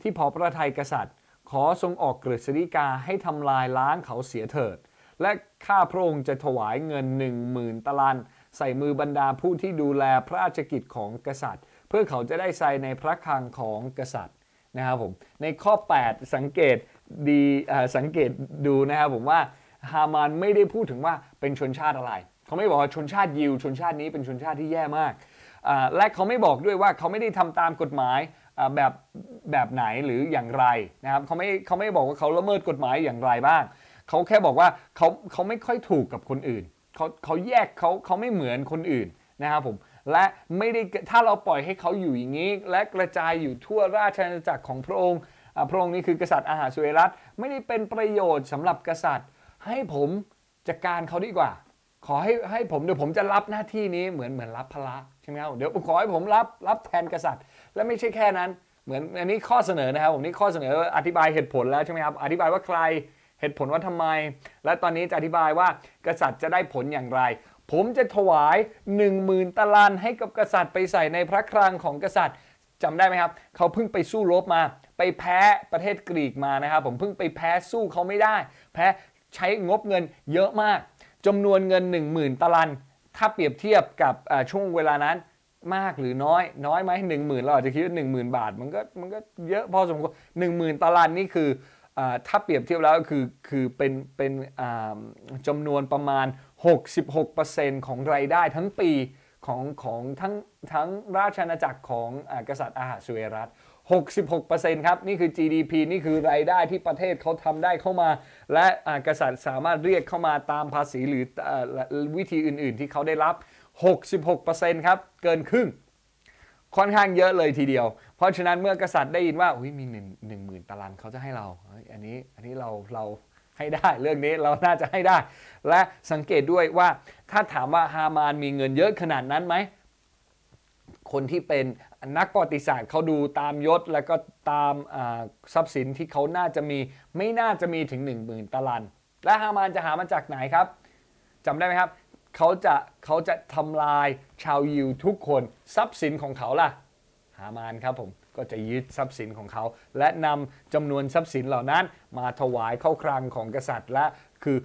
ที่พอพระทัยกษัตริย์ ขอทรงออกกฤษฎีกาให้ทำลายล้างเขาเสียเถิด และข้าพระองค์จะถวายเงินหนึ่งหมื่นตะลัน ใส่มือบรรดาผู้ที่ดูแลพระราชกิจของกษัตริย์ เพื่อเขาจะได้ใส่ในพระคลังของกษัตริย์นะครับผมในข้อ8สังเกตดีสังเกตดูนะครับผมว่าฮามานไม่ได้พูดถึงว่าเป็นชนชาติอะไรเขาไม่บอกว่าชนชาติยิวชนชาตินี้เป็นชนชาติที่แย่มาก และเขาไม่บอกด้วยว่าเขาไม่ได้ทำตามกฎหมายแบบแบบไหนหรืออย่างไรนะครับเขาไม่เขาไม่บอกว่าเขาละเมิดกฎหมายอย่างไรบ้าง เขาแค่บอกว่าเขาเขาไม่ค่อยถูกกับคนอื่น เขาเขาแยกเขาเขาไม่เหมือนคนอื่นนะครับผมและไม่ได้ถ้าเราปล่อยให้เขาอยู่อย่างนี้และกระจายอยู่ทั่วราชอาณาจักรของพระองค์พระองค์นี้คือ กษัตริย์อาหารสุเอรัตไม่ได้เป็นประโยชน์สำหรับกษัตริย์ ให้ผมจัดกการเขาดีกว่าขอให้ให้ผมเดี๋ยวผมจะรับหน้าที่นี้เหมือนเหมือนรับพระใช่ไหมครับเดี๋ยวขอให้ผมรับรับแทนกษัตริย์ และไม่ใช่แค่นั้น เหมือนอันนี้ข้อเสนอนะครับผมนี่ข้อเสนออธิบายเหตุผลแล้วใช่ไหมครับอธิบายว่าใครเหตุผลว่าทำไม และตอนนี้จะอธิบายว่ากษัตริย์จะได้ผลอย่างไร ผมจะถวาย 1 0,000 ตะลัน ให้กับกษัตริย์ไปใส่ในพระคลังของกษัตริย์จำได้ไหมครับเขาเพิ่งไปสู้รบมา ไปแพ้ประเทศกรีกมานะครับ ผมเพิ่งไปแพ้สู้เขาไม่ได้ แพ้ใช้งบเงินเยอะมากจำนวนเงิน 10,000ตารางถ้าเปรียบเทียบกับช่วงเวลานั้นมากหรือน้อย น้อยไหมหนึ่งหมื่นเราอาจจะคิดว่าหนึ่งหมื่นบาทมันก็มันก็เยอะพอสมควรหนึ่งหมื่นตารางนี่คือถ้าเปรียบเทียบแล้วคือคือเป็นเป็นจำนวนประมาณ 66%ของรายได้ทั้งปีของของทั้งทั้งราชอาณาจักรของอกษัตริย์อาหาสุเอรัต66%ครับนี่คือ GDP นี่คือรายได้ที่ประเทศเขาทำได้เข้ามา และกษัตริย์สามารถเรียกเข้ามาตามภาษีหรือวิธีอื่น ๆ ที่เขาได้รับ66%ครับเกินครึ่งค่อนข้างเยอะเลยทีเดียว เพราะฉะนั้นเมื่อกษัตริย์ได้ยินว่ามีหนึ่งหนึ่งหมื่นตารางเขาจะให้เราอันนี้อันนี้เราเราให้ได้เรื่องนี้เราน่าจะให้ได้ และสังเกตด้วยว่าถ้าถามว่าฮามานมีเงินเยอะขนาดนั้นไหมคนที่เป็นนักประวัติศาสตร์เขาดูตามยศแล้วก็ตามทรัพย์สินที่เขาน่าจะมีไม่น่าจะมีถึง1 0,000ตารางและฮามานจะหามาจากไหนครับจำได้ไหมครับเขาจะเขาจะทำลายชาวยิวทุกคนทรัพย์สินของเขาล่ะฮามานครับผมก็จะยึดทรัพย์สินของเขาและนำจำนวนทรัพย์สินเหล่านั้น มาถวายเข้าครังของกษัตริย์และคือ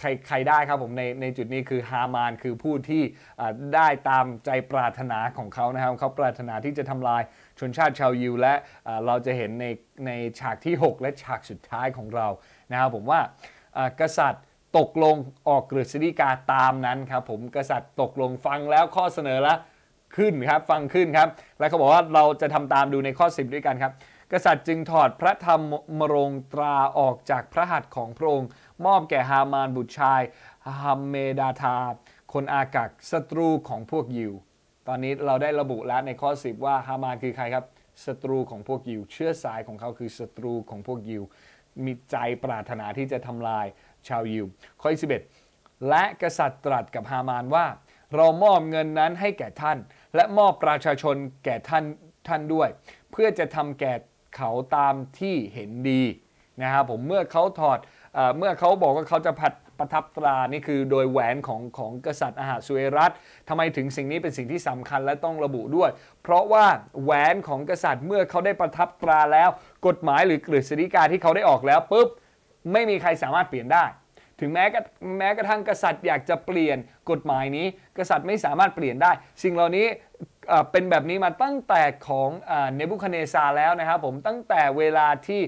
ใครใครได้ครับผมในในจุดนี้คือฮามานคือผู้ที่ได้ตามใจปรารถนาของเขานะครับเขาปรารถนาที่จะทำลายชนชาติชาวยิวและเราจะเห็นในในฉากที่ 6 และฉากสุดท้ายของเรานะครับผมว่ากษัตริย์ตกลงออกกฤษฎีกาตามนั้นครับผมกษัตริย์ตกลงฟังแล้วข้อเสนอละขึ้นครับฟังขึ้นครับ และเขาบอกว่าเราจะทำตามดูในข้อ10ด้วยกันครับ กษัตริย์จึงถอดพระธรรมมรงตราออกจากพระหัตถ์ของพระองค์มอบแก่ฮามานบุตรชายฮามเมดาธาคนอากักศัตรูของพวกยิว ตอนนี้เราได้ระบุแล้วในข้อ 10 ว่าฮามานคือใครครับ ศัตรูของพวกยิว เชื้อสายของเขาคือศัตรูของพวกยิว มีใจปรารถนาที่จะทำลายชาวยิวข้อที่11 และกษัตริย์ตรัสกับฮามานว่า เรามอบเงินนั้นให้แก่ท่าน และมอบประชาชนแก่ท่านท่านด้วย เพื่อจะทำแก่เขาตามที่เห็นดีนะครับผมเมื่อเขาถอดเมื่อเขาบอกว่าเขาจะผัดประทับตรา นี่คือโดยแหวนของของกษัตริย์อาหารสุเอรัตทำไมถึงสิ่งนี้เป็นสิ่งที่สำคัญและต้องระบุด้วย เพราะว่าแหวนของกษัตริย์ เมื่อเขาได้ประทับตราแล้ว กฎหมายหรือกฤษฎีกาที่เขาได้ออกแล้วปุ๊บไม่มีใครสามารถเปลี่ยนได้ ถึงแม้แม้กระทั่งกษัตริย์อยากจะเปลี่ยน กฎหมายนี้ กษัตริย์ไม่สามารถเปลี่ยนได้ สิ่งเหล่านี้เป็นแบบนี้มาตั้งแต่ของเนบุคเนซาแล้วนะครับผม ตั้งแต่เวลาที่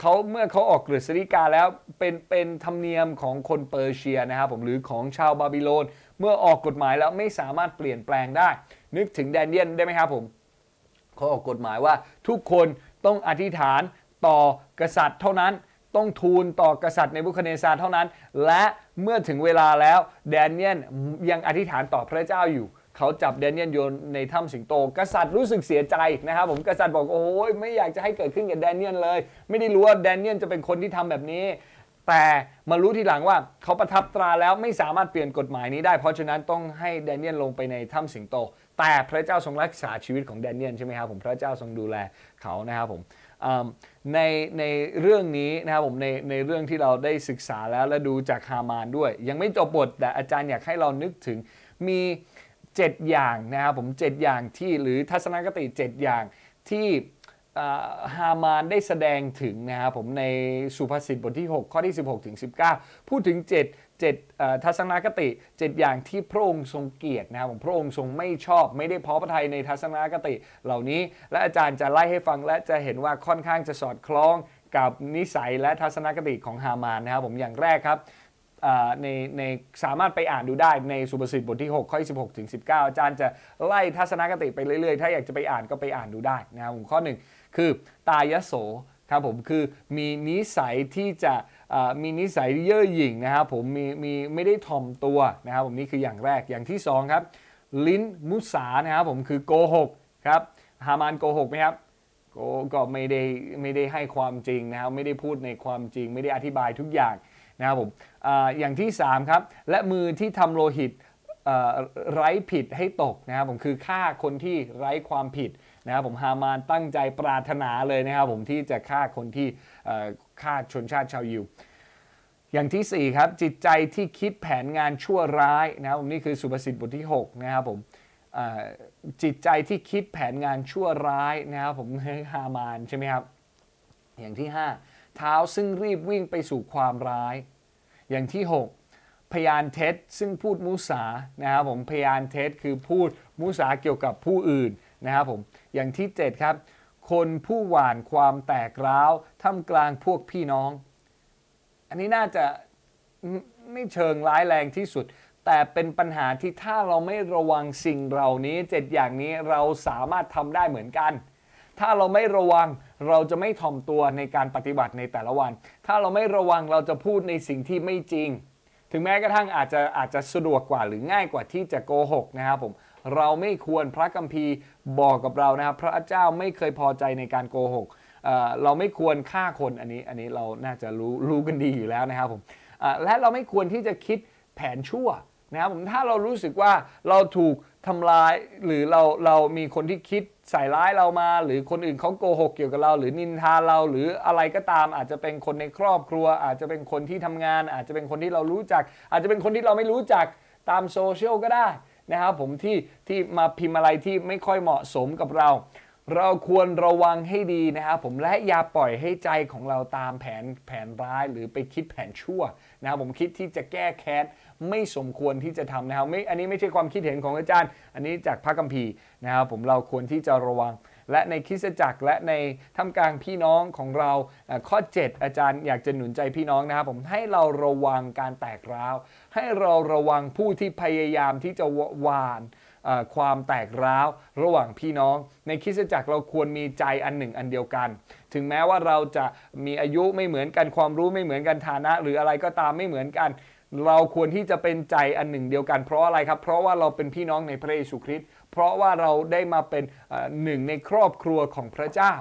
เขาเมื่อเขาออกกฤษฎีกาแล้วเป็นเป็นธรรมเนียมของคนเปอร์เซียนะครับผม หรือของชาวบาบิโลน เมื่อออกกฎหมายแล้วไม่สามารถเปลี่ยนแปลงได้ นึกถึงแดเนียลได้ไหมครับผมเขาออกกฎหมายว่าทุกคนต้องอธิษฐานต่อกษัตริย์เท่านั้น ต้องทูลต่อกษัตริย์ในบุคเนซาเท่านั้น และเมื่อถึงเวลาแล้วแดเนียลยังอธิษฐานต่อพระเจ้าอยู่เขาจับเดนเนียลโยนในถ้ำสิงโต กษัตริย์รู้สึกเสียใจนะครับ ผม กษัตริย์บอก โอ้ยไม่อยากจะให้เกิดขึ้นกับเดนเนียลเลย ไม่ได้รู้ว่าเดนเนียลจะเป็นคนที่ทำแบบนี้ แต่มารู้ทีหลังว่า เขาประทับตราแล้วไม่สามารถเปลี่ยนกฎหมายนี้ได้ เพราะฉะนั้นต้องให้เดนเนียลลงไปในถ้ำสิงโต แต่พระเจ้าทรงรักษาชีวิตของเดนเนียลใช่ไหมครับผม พระเจ้าทรงดูแลเขานะครับผมในในเรื่องนี้นะครับผม ในในเรื่องที่เราได้ศึกษาแล้วและดูจากฮามานด้วย ยังไม่จบบทแต่อาจารย์อยากให้เรานึกถึงมี7 อย่างนะครับผม7อย่างที่หรือทัศนคติ 7 อย่างที่ฮามานได้แสดงถึงนะครับผมในสุภาษิตบทที่6ข้อที่ 16ถึง19 พูดถึง 7 7ทัศนคติ 7 อย่างที่พระองค์ทรงเกียรตินะครับผมพระองค์ทรงไม่ชอบ ไม่ได้เพาะพระทัยในทัศนคติ เหล่านี้และอาจารย์จะไล่ให้ฟังและจะเห็นว่าค่อนข้างจะสอดคล้องกับนิสัยและทัศนคติของฮามานนะครับผมอย่างแรกครับในในสามารถไปอ่านดูได้ในสุภาษิตบทที่6ข้อ16ถึง19อาจารย์จะไล่ทัศนคติไปเรื่อยๆ ถ้าอยากจะไปอ่านก็ไปอ่านดูได้นะครับข้อ1คือตายโสครับผมคือมีนิสัยที่จะมีนิสัยเย่อหยิ่งนะครับผมมีมีไม่ได้ถ่อมตัวนะครับผมนี่คืออย่างแรกอย่างที่2ครับลิ้นมุสานะครับผมคือโกหกครับฮามานโกหกไหมครับก็ไม่ได้ไม่ได้ให้ความจริงนะครับไม่ได้พูดในความจริงไม่ได้อธิบายทุกอย่างนะครับผมออย่างที่3ครับและมือที่ทำโลหิตไร้ผิดให้ตกนะครับผมคือฆ่าคนที่ไร้ความผิดนะครับผมฮามานตั้งใจปรารถนาเลยนะครับผมที่จะฆ่าคนที่ฆ่าชนชาติชาวยิวอย่างที่4ครับจิตใจที่คิดแผนงานชั่วร้ายนะครับผมนี่คือสุภาษิตบทที่6นะครับผมจิตใจที่คิดแผนงานชั่วร้ายนะครับผมฮามานใช่ไหมครับอย่างที่5 เท้าซึ่งรีบวิ่งไปสู่ความร้ายอย่างที่6พยานเท็จซึ่งพูดมุสา นะครับผมพยานเท็จคือพูดมุสาเกี่ยวกับผู้อื่นนะครับผม อย่างที่ 7 ครับ คนผู้หวานความแตกร้าวท่ามกลางพวกพี่น้อง อันนี้น่าจะไม่เชิงร้ายแรงที่สุด แต่เป็นปัญหาที่ถ้าเราไม่ระวังสิ่งเหล่านี้7อย่างนี้เราสามารถทำได้เหมือนกันถ้าเราไม่ระวังเราจะไม่ถ่อมตัวในการปฏิบัติในแต่ละวัน ถ้าเราไม่ระวังเราจะพูดในสิ่งที่ไม่จริง ถึงแม้กระทั่งอาจจะอาจจะสะดวกกว่าหรือง่ายกว่าที่จะโกหกนะครับผม เราไม่ควรพระกัมภีร์บอกกับเรานะครับพระเจ้าไม่เคยพอใจในการโกหกเราไม่ควรฆ่าคนอันนี้ อันนี้เรา น่าจะรู้รู้กันดีอยู่แล้วนะครับผมและเราไม่ควรที่จะคิดแผนชั่วนะครับผมถ้าเรารู้สึกว่าเราถูกทำาลาย หรือเราเรามีคนที่คิดใส่ร้ายเรามา หรือคนอื่นเขาโกหกเกี่ยวกับเรา หรือนินทาเราหรืออะไรก็ตาม อาจจะเป็นคนในครอบครัว อาจจะเป็นคนที่ทำงาน อาจจะเป็นคนที่เรารู้จัก อาจจะเป็นคนที่เราไม่รู้จักตามโซเชียลก็ได้ นะครับผม ที่ที่มาพิมพ์อะไรที่ไม่ค่อยเหมาะสมกับเรา เราควรระวังให้ดีนะครับผมและอย่าปล่อยให้ใจของเราตามแผนแผนร้ายหรือไปคิดแผนชั่วนะครับผมคิดที่จะแก้แค้นไม่สมควรที่จะทำนะครับไม่อันนี้ไม่ใช่ความคิดเห็นของอาจารย์ อันนี้จากพระคัมภีร์นะครับผมเราควรที่จะระวัง และในคริสจักรและในท่ามกลางพี่น้องของเราข้อ 7 อาจารย์อยากจะหนุนใจพี่น้องนะครับ ผมให้เราระวังการแตกร้าวให้เราระวังผู้ที่พยายามที่จะวานความแตกร้าวระหว่างพี่น้อง ในคริสจักรเราควรมีใจอันหนึ่ง อันเดียวกันถึงแม้ว่าเราจะมีอายุไม่เหมือนกันความรู้ไม่เหมือนกันฐานะ หรืออะไรก็ตามไม่เหมือนกัน เราควรที่จะเป็นใจอันหนึ่งเดียวกัน เพราะอะไรครับ เพราะว่าเราเป็นพี่น้องในพระเยซูคริสต์เพราะว่าเราได้มาเป็นหนึ่งในครอบครัวของพระเจ้า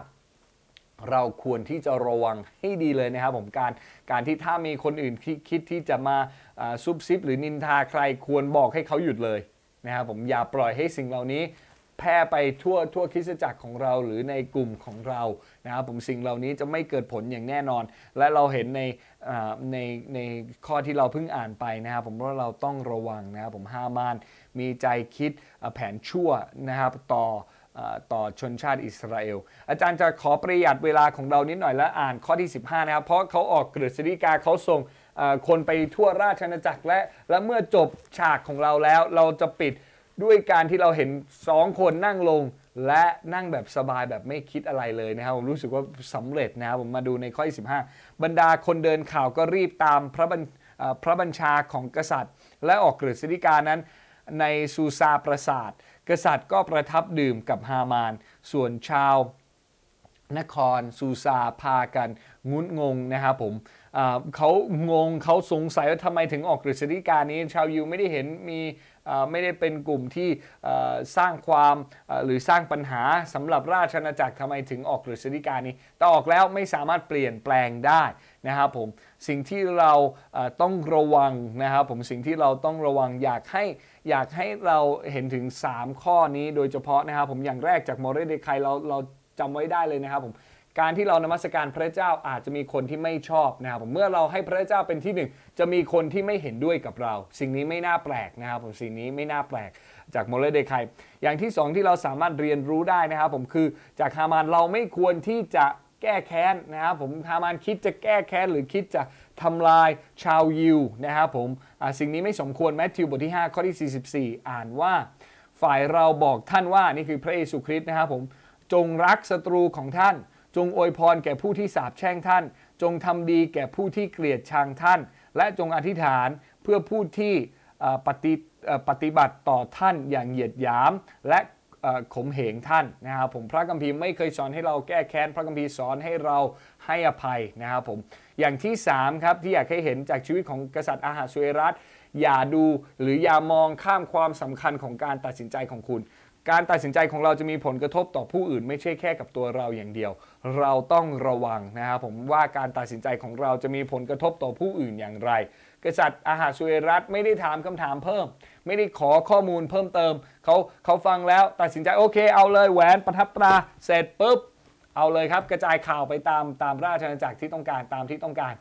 เราควรที่จะระวังให้ดีเลยนะครับ ผมการการที่ถ้ามีคนอื่นคิดที่จะมาซุบซิบหรือนินทาใครควรบอกให้เขาหยุดเลยนะครับผมอย่าปล่อยให้สิ่งเหล่านี้แพร่ไปทั่วทั่วคิสจักรของเราหรือในกลุ่มของเรานะครับผมสิ่งเหล่านี้จะไม่เกิดผลอย่างแน่นอน และเราเห็นในในในข้อที่เราเพิ่งอ่านไปนะครับผมว่าเราต้องระวังนะครับผมห้ามาน มีใจคิดแผนชั่วนะครับต่อต่อชนชาติอิสราเอลอาจารย์จะขอประหยัดเวลาของเรานิดหน่อยและอ่านข้อที่ 15นะครับเพราะเขาออกกฤษฎีกาเขาส่งคนไปทั่วราชอาณาจักรและและเมื่อจบฉากของเราแล้วเราจะปิดด้วยการที่เราเห็น 2 คนนั่งลงและนั่งแบบสบายแบบไม่คิดอะไรเลยนะครับ ผมรู้สึกว่าสำเร็จนะครับ ผมมาดูในข้อ15บรรดาคนเดินข่าวก็รีบตามพระบัญพระบัญชาของกษัตริย์ และออกกฤษฎิกา นั้น ในซูซาปราสาทกษัตริย์ก็ประทับดื่มกับฮามาน ส่วนชาวนครซูซาพากัน งุนงงนะครับผมเขางงเขาสงสัยว่าทำไมถึงออกกฤษฎีกานี้ชาวยูไม่ได้เห็นมีไม่ได้เป็นกลุ่มที่สร้างความหรือสร้างปัญหาสำหรับราชอาณาจักรทำไมถึงออกกฤษฎีกานี้ แต่ออกแล้วไม่สามารถเปลี่ยนแปลงได้นะครับผม สิ่งที่เราต้องระวังนะครับผม สิ่งที่เราต้องระวัง อยากให้ อยากให้เราเห็นถึง 3 ข้อนี้โดยเฉพาะนะครับผมอย่างแรกจากมอร์เรเดคายเราเราจำไว้ได้เลยนะครับผมการที่เรานมัสการพระเจ้าอาจจะมีคนที่ไม่ชอบนะครับผมเมื่อเราให้พระเจ้าเป็นที่หนึ่งจะมีคนที่ไม่เห็นด้วยกับเรา สิ่งนี้ไม่น่าแปลกนะครับผมสิ่งนี้ไม่น่าแปลกจากโมเลเดคายอย่างที่สองที่เราสามารถเรียนรู้ได้นะครับผมคือจากฮามานเราไม่ควรที่จะแก้แค้นนะครับผมฮามานคิดจะแก้แค้น หรือคิดจะทำลายชาวยิวนะครับผมสิ่งนี้ไม่สมควรแมทธิวบทที่5ข้อที่44อ่านว่าฝ่ายเราบอกท่านว่านี่คือพระเยซูคริสต์นะครับผมจงรักศัตรูของท่านจงอวยพรแก่ผู้ที่สาบแช่ง ท่าน จงทำดีแก่ผู้ที่เกลียดชังท่าน และจงอธิษฐานเพื่อผู้ที่ปฏิปฏิบัติต่อท่าน อย่างเหยียดหยามและข่มเหงท่านนะครับผมพระกัมภีร์ไม่เคยสอนให้เราแก้แค้น พระกัมภีร์สอนให้เราให้อภัยนะครับผมอย่างที่3ครับที่อยากให้เห็นจากชีวิตของกษัตริย์อาหาสุเอรัสอย่าดูหรืออย่ามองข้ามความสำคัญของการตัดสินใจของคุณการตัดสินใจของเราจะมีผลกระทบต่อผู้อื่นไม่ใช่แค่กับตัวเราอย่างเดียว เราต้องระวังนะครับผมว่าการตัดสินใจของเราจะมีผลกระทบต่อผู้อื่นอย่างไร กษัตริย์อาหาสุเอรัตไม่ได้ถามคำถามเพิ่ม ไม่ได้ขอข้อมูลเพิ่มเติมเขาเขาฟังแล้วตัดสินใจโอเคเอาเลยแหวนประทับตราเสร็จปุ๊บเอาเลยครับ กระจายข่าวไปตามตามราชอาณาจักรที่ต้องการตามที่ต้องการ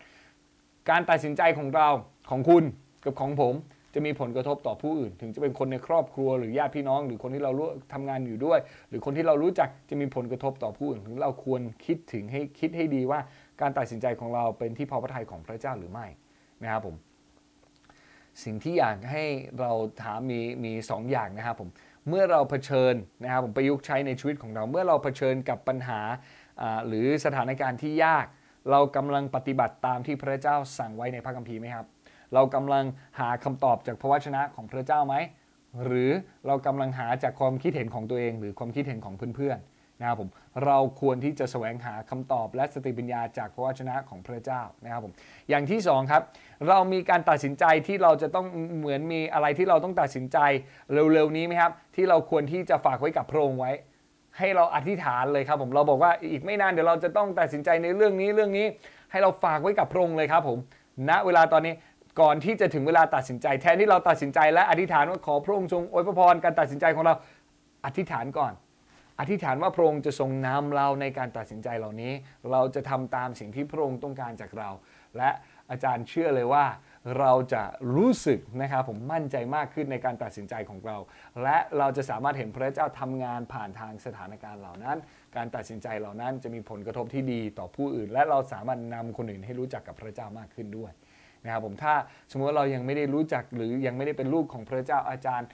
การตัดสินใจของเราของคุณกับของผมจะมีผลกระทบต่อผู้อื่น ถึงจะเป็นคนในครอบครัวหรือญาติพี่น้อง หรือคนที่เรารทำงานอยู่ด้วย หรือคนที่เรารู้จักจะมีผลกระทบต่อผู้อื่นถึงเราควรคิดถึงให้คิดให้ดีว่าการตัดสินใจของเราเป็นที่พอพระทัยของพระเจ้าหรือไม่นะครับผมสิ่งที่อยากให้เราถามมีมีสองอย่างนะครับผมเมื่อเราเผชิญนะครับผมประยุกต์ใช้ในชีวิตของเรา เมื่อเราเผชิญกับปัญหาหรือสถานการณ์ที่ยากเรากำลังปฏิบัติตามที่พระเจ้าสั่งไว้ในพระคัมภีร์ไหมครับเรากำลังหาคำตอบจากพระวจนะของพระเจ้าไหม หรือเรากำลังหาจากความคิดเห็นของตัวเอง หรือความคิดเห็นของเพื่อนๆนะครับผมเราควรที่จะแสวงหาคำตอบและสติปัญญาจากพระวจนะของพระเจ้านะครับผมอย่างที่2ครับเรามีการตัดสินใจที่เราจะต้องเหมือนมีอะไรที่เราต้องตัดสินใจเร็วๆนี้ไหมครับ ที่เราควรที่จะฝากไว้กับพระองค์ไว้ ให้เราอธิษฐานเลยครับผมเราบอกว่าอีกไม่นานเดี๋ยวเราจะต้องตัดสินใจในเรื่องนี้เรื่องนี้ ให้เราฝากไว้กับพระองค์เลยครับผมณนะเวลาตอนนี้ก่อนที่จะถึงเวลาตัดสินใจแทนที่เราตัดสินใจและอธิษฐานว่าขอพระองค์ทรงอวยพรการตัดสินใจของเราอธิษฐานก่อน อธิษฐานว่าพระองค์จะทรงนำเราในการตัดสินใจเหล่านี้ เราจะทำตามสิ่งที่พระองค์ต้องการจากเรา และอาจารย์เชื่อเลยว่าเราจะรู้สึกนะครับผมมั่นใจมากขึ้นในการตัดสินใจของเรา และเราจะสามารถเห็นพระเจ้าทำงานผ่านทางสถานการณ์เหล่านั้น การตัดสินใจเหล่านั้นจะมีผลกระทบที่ดีต่อผู้อื่น และเราสามารถนำคนอื่นให้รู้จักกับพระเจ้ามากขึ้นด้วยนะครับผมถ้า สมมติเรายังไม่ได้รู้จักหรือยังไม่ได้เป็นลูกของพระเจ้าอาจารย์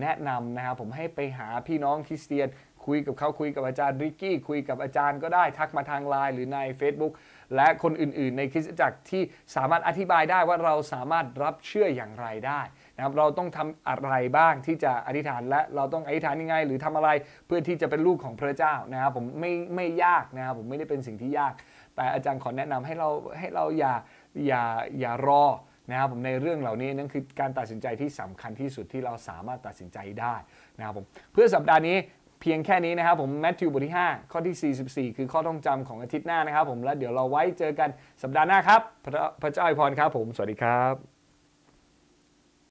แนะนำนะครับผมให้ไปหาพี่น้องคริสเตียน คุยกับเขาคุยกับอาจารย์ริกกี้ คุยกับอาจารย์ก็ได้ ทักมาทางไลน์หรือใน Facebook และคนอื่น ๆ ในคริสตจักรที่สามารถอธิบายได้ว่าเราสามารถรับเชื่ออย่างไรได้นะครับเราต้องทำอะไรบ้างที่จะอธิษฐานและเราต้องอธิษฐานยังไงหรือทำอะไรเพื่อที่จะเป็นลูกของพระเจ้านะครับผมไม่ไม่ยากนะครับผมไม่ได้เป็นสิ่งที่ยาก แต่อาจารย์ขอแนะนำให้เราให้เราอย่าอย่าอย่ารอนะครับผมในเรื่องเหล่านี้ นั่นคือการตัดสินใจที่สำคัญที่สุดที่เราสามารถตัดสินใจได้นะครับผมเพื่อสัปดาห์นี้เพียงแค่นี้นะครับผมแมทธิวบทที่5ข้อที่ 44 คือข้อต้องจำของอาทิตย์หน้านะครับ ผมแล้วเดี๋ยวเราไว้เจอกันสัปดาห์หน้าครับ พระเจ้าอวยพรครับผมสวัสดีครับ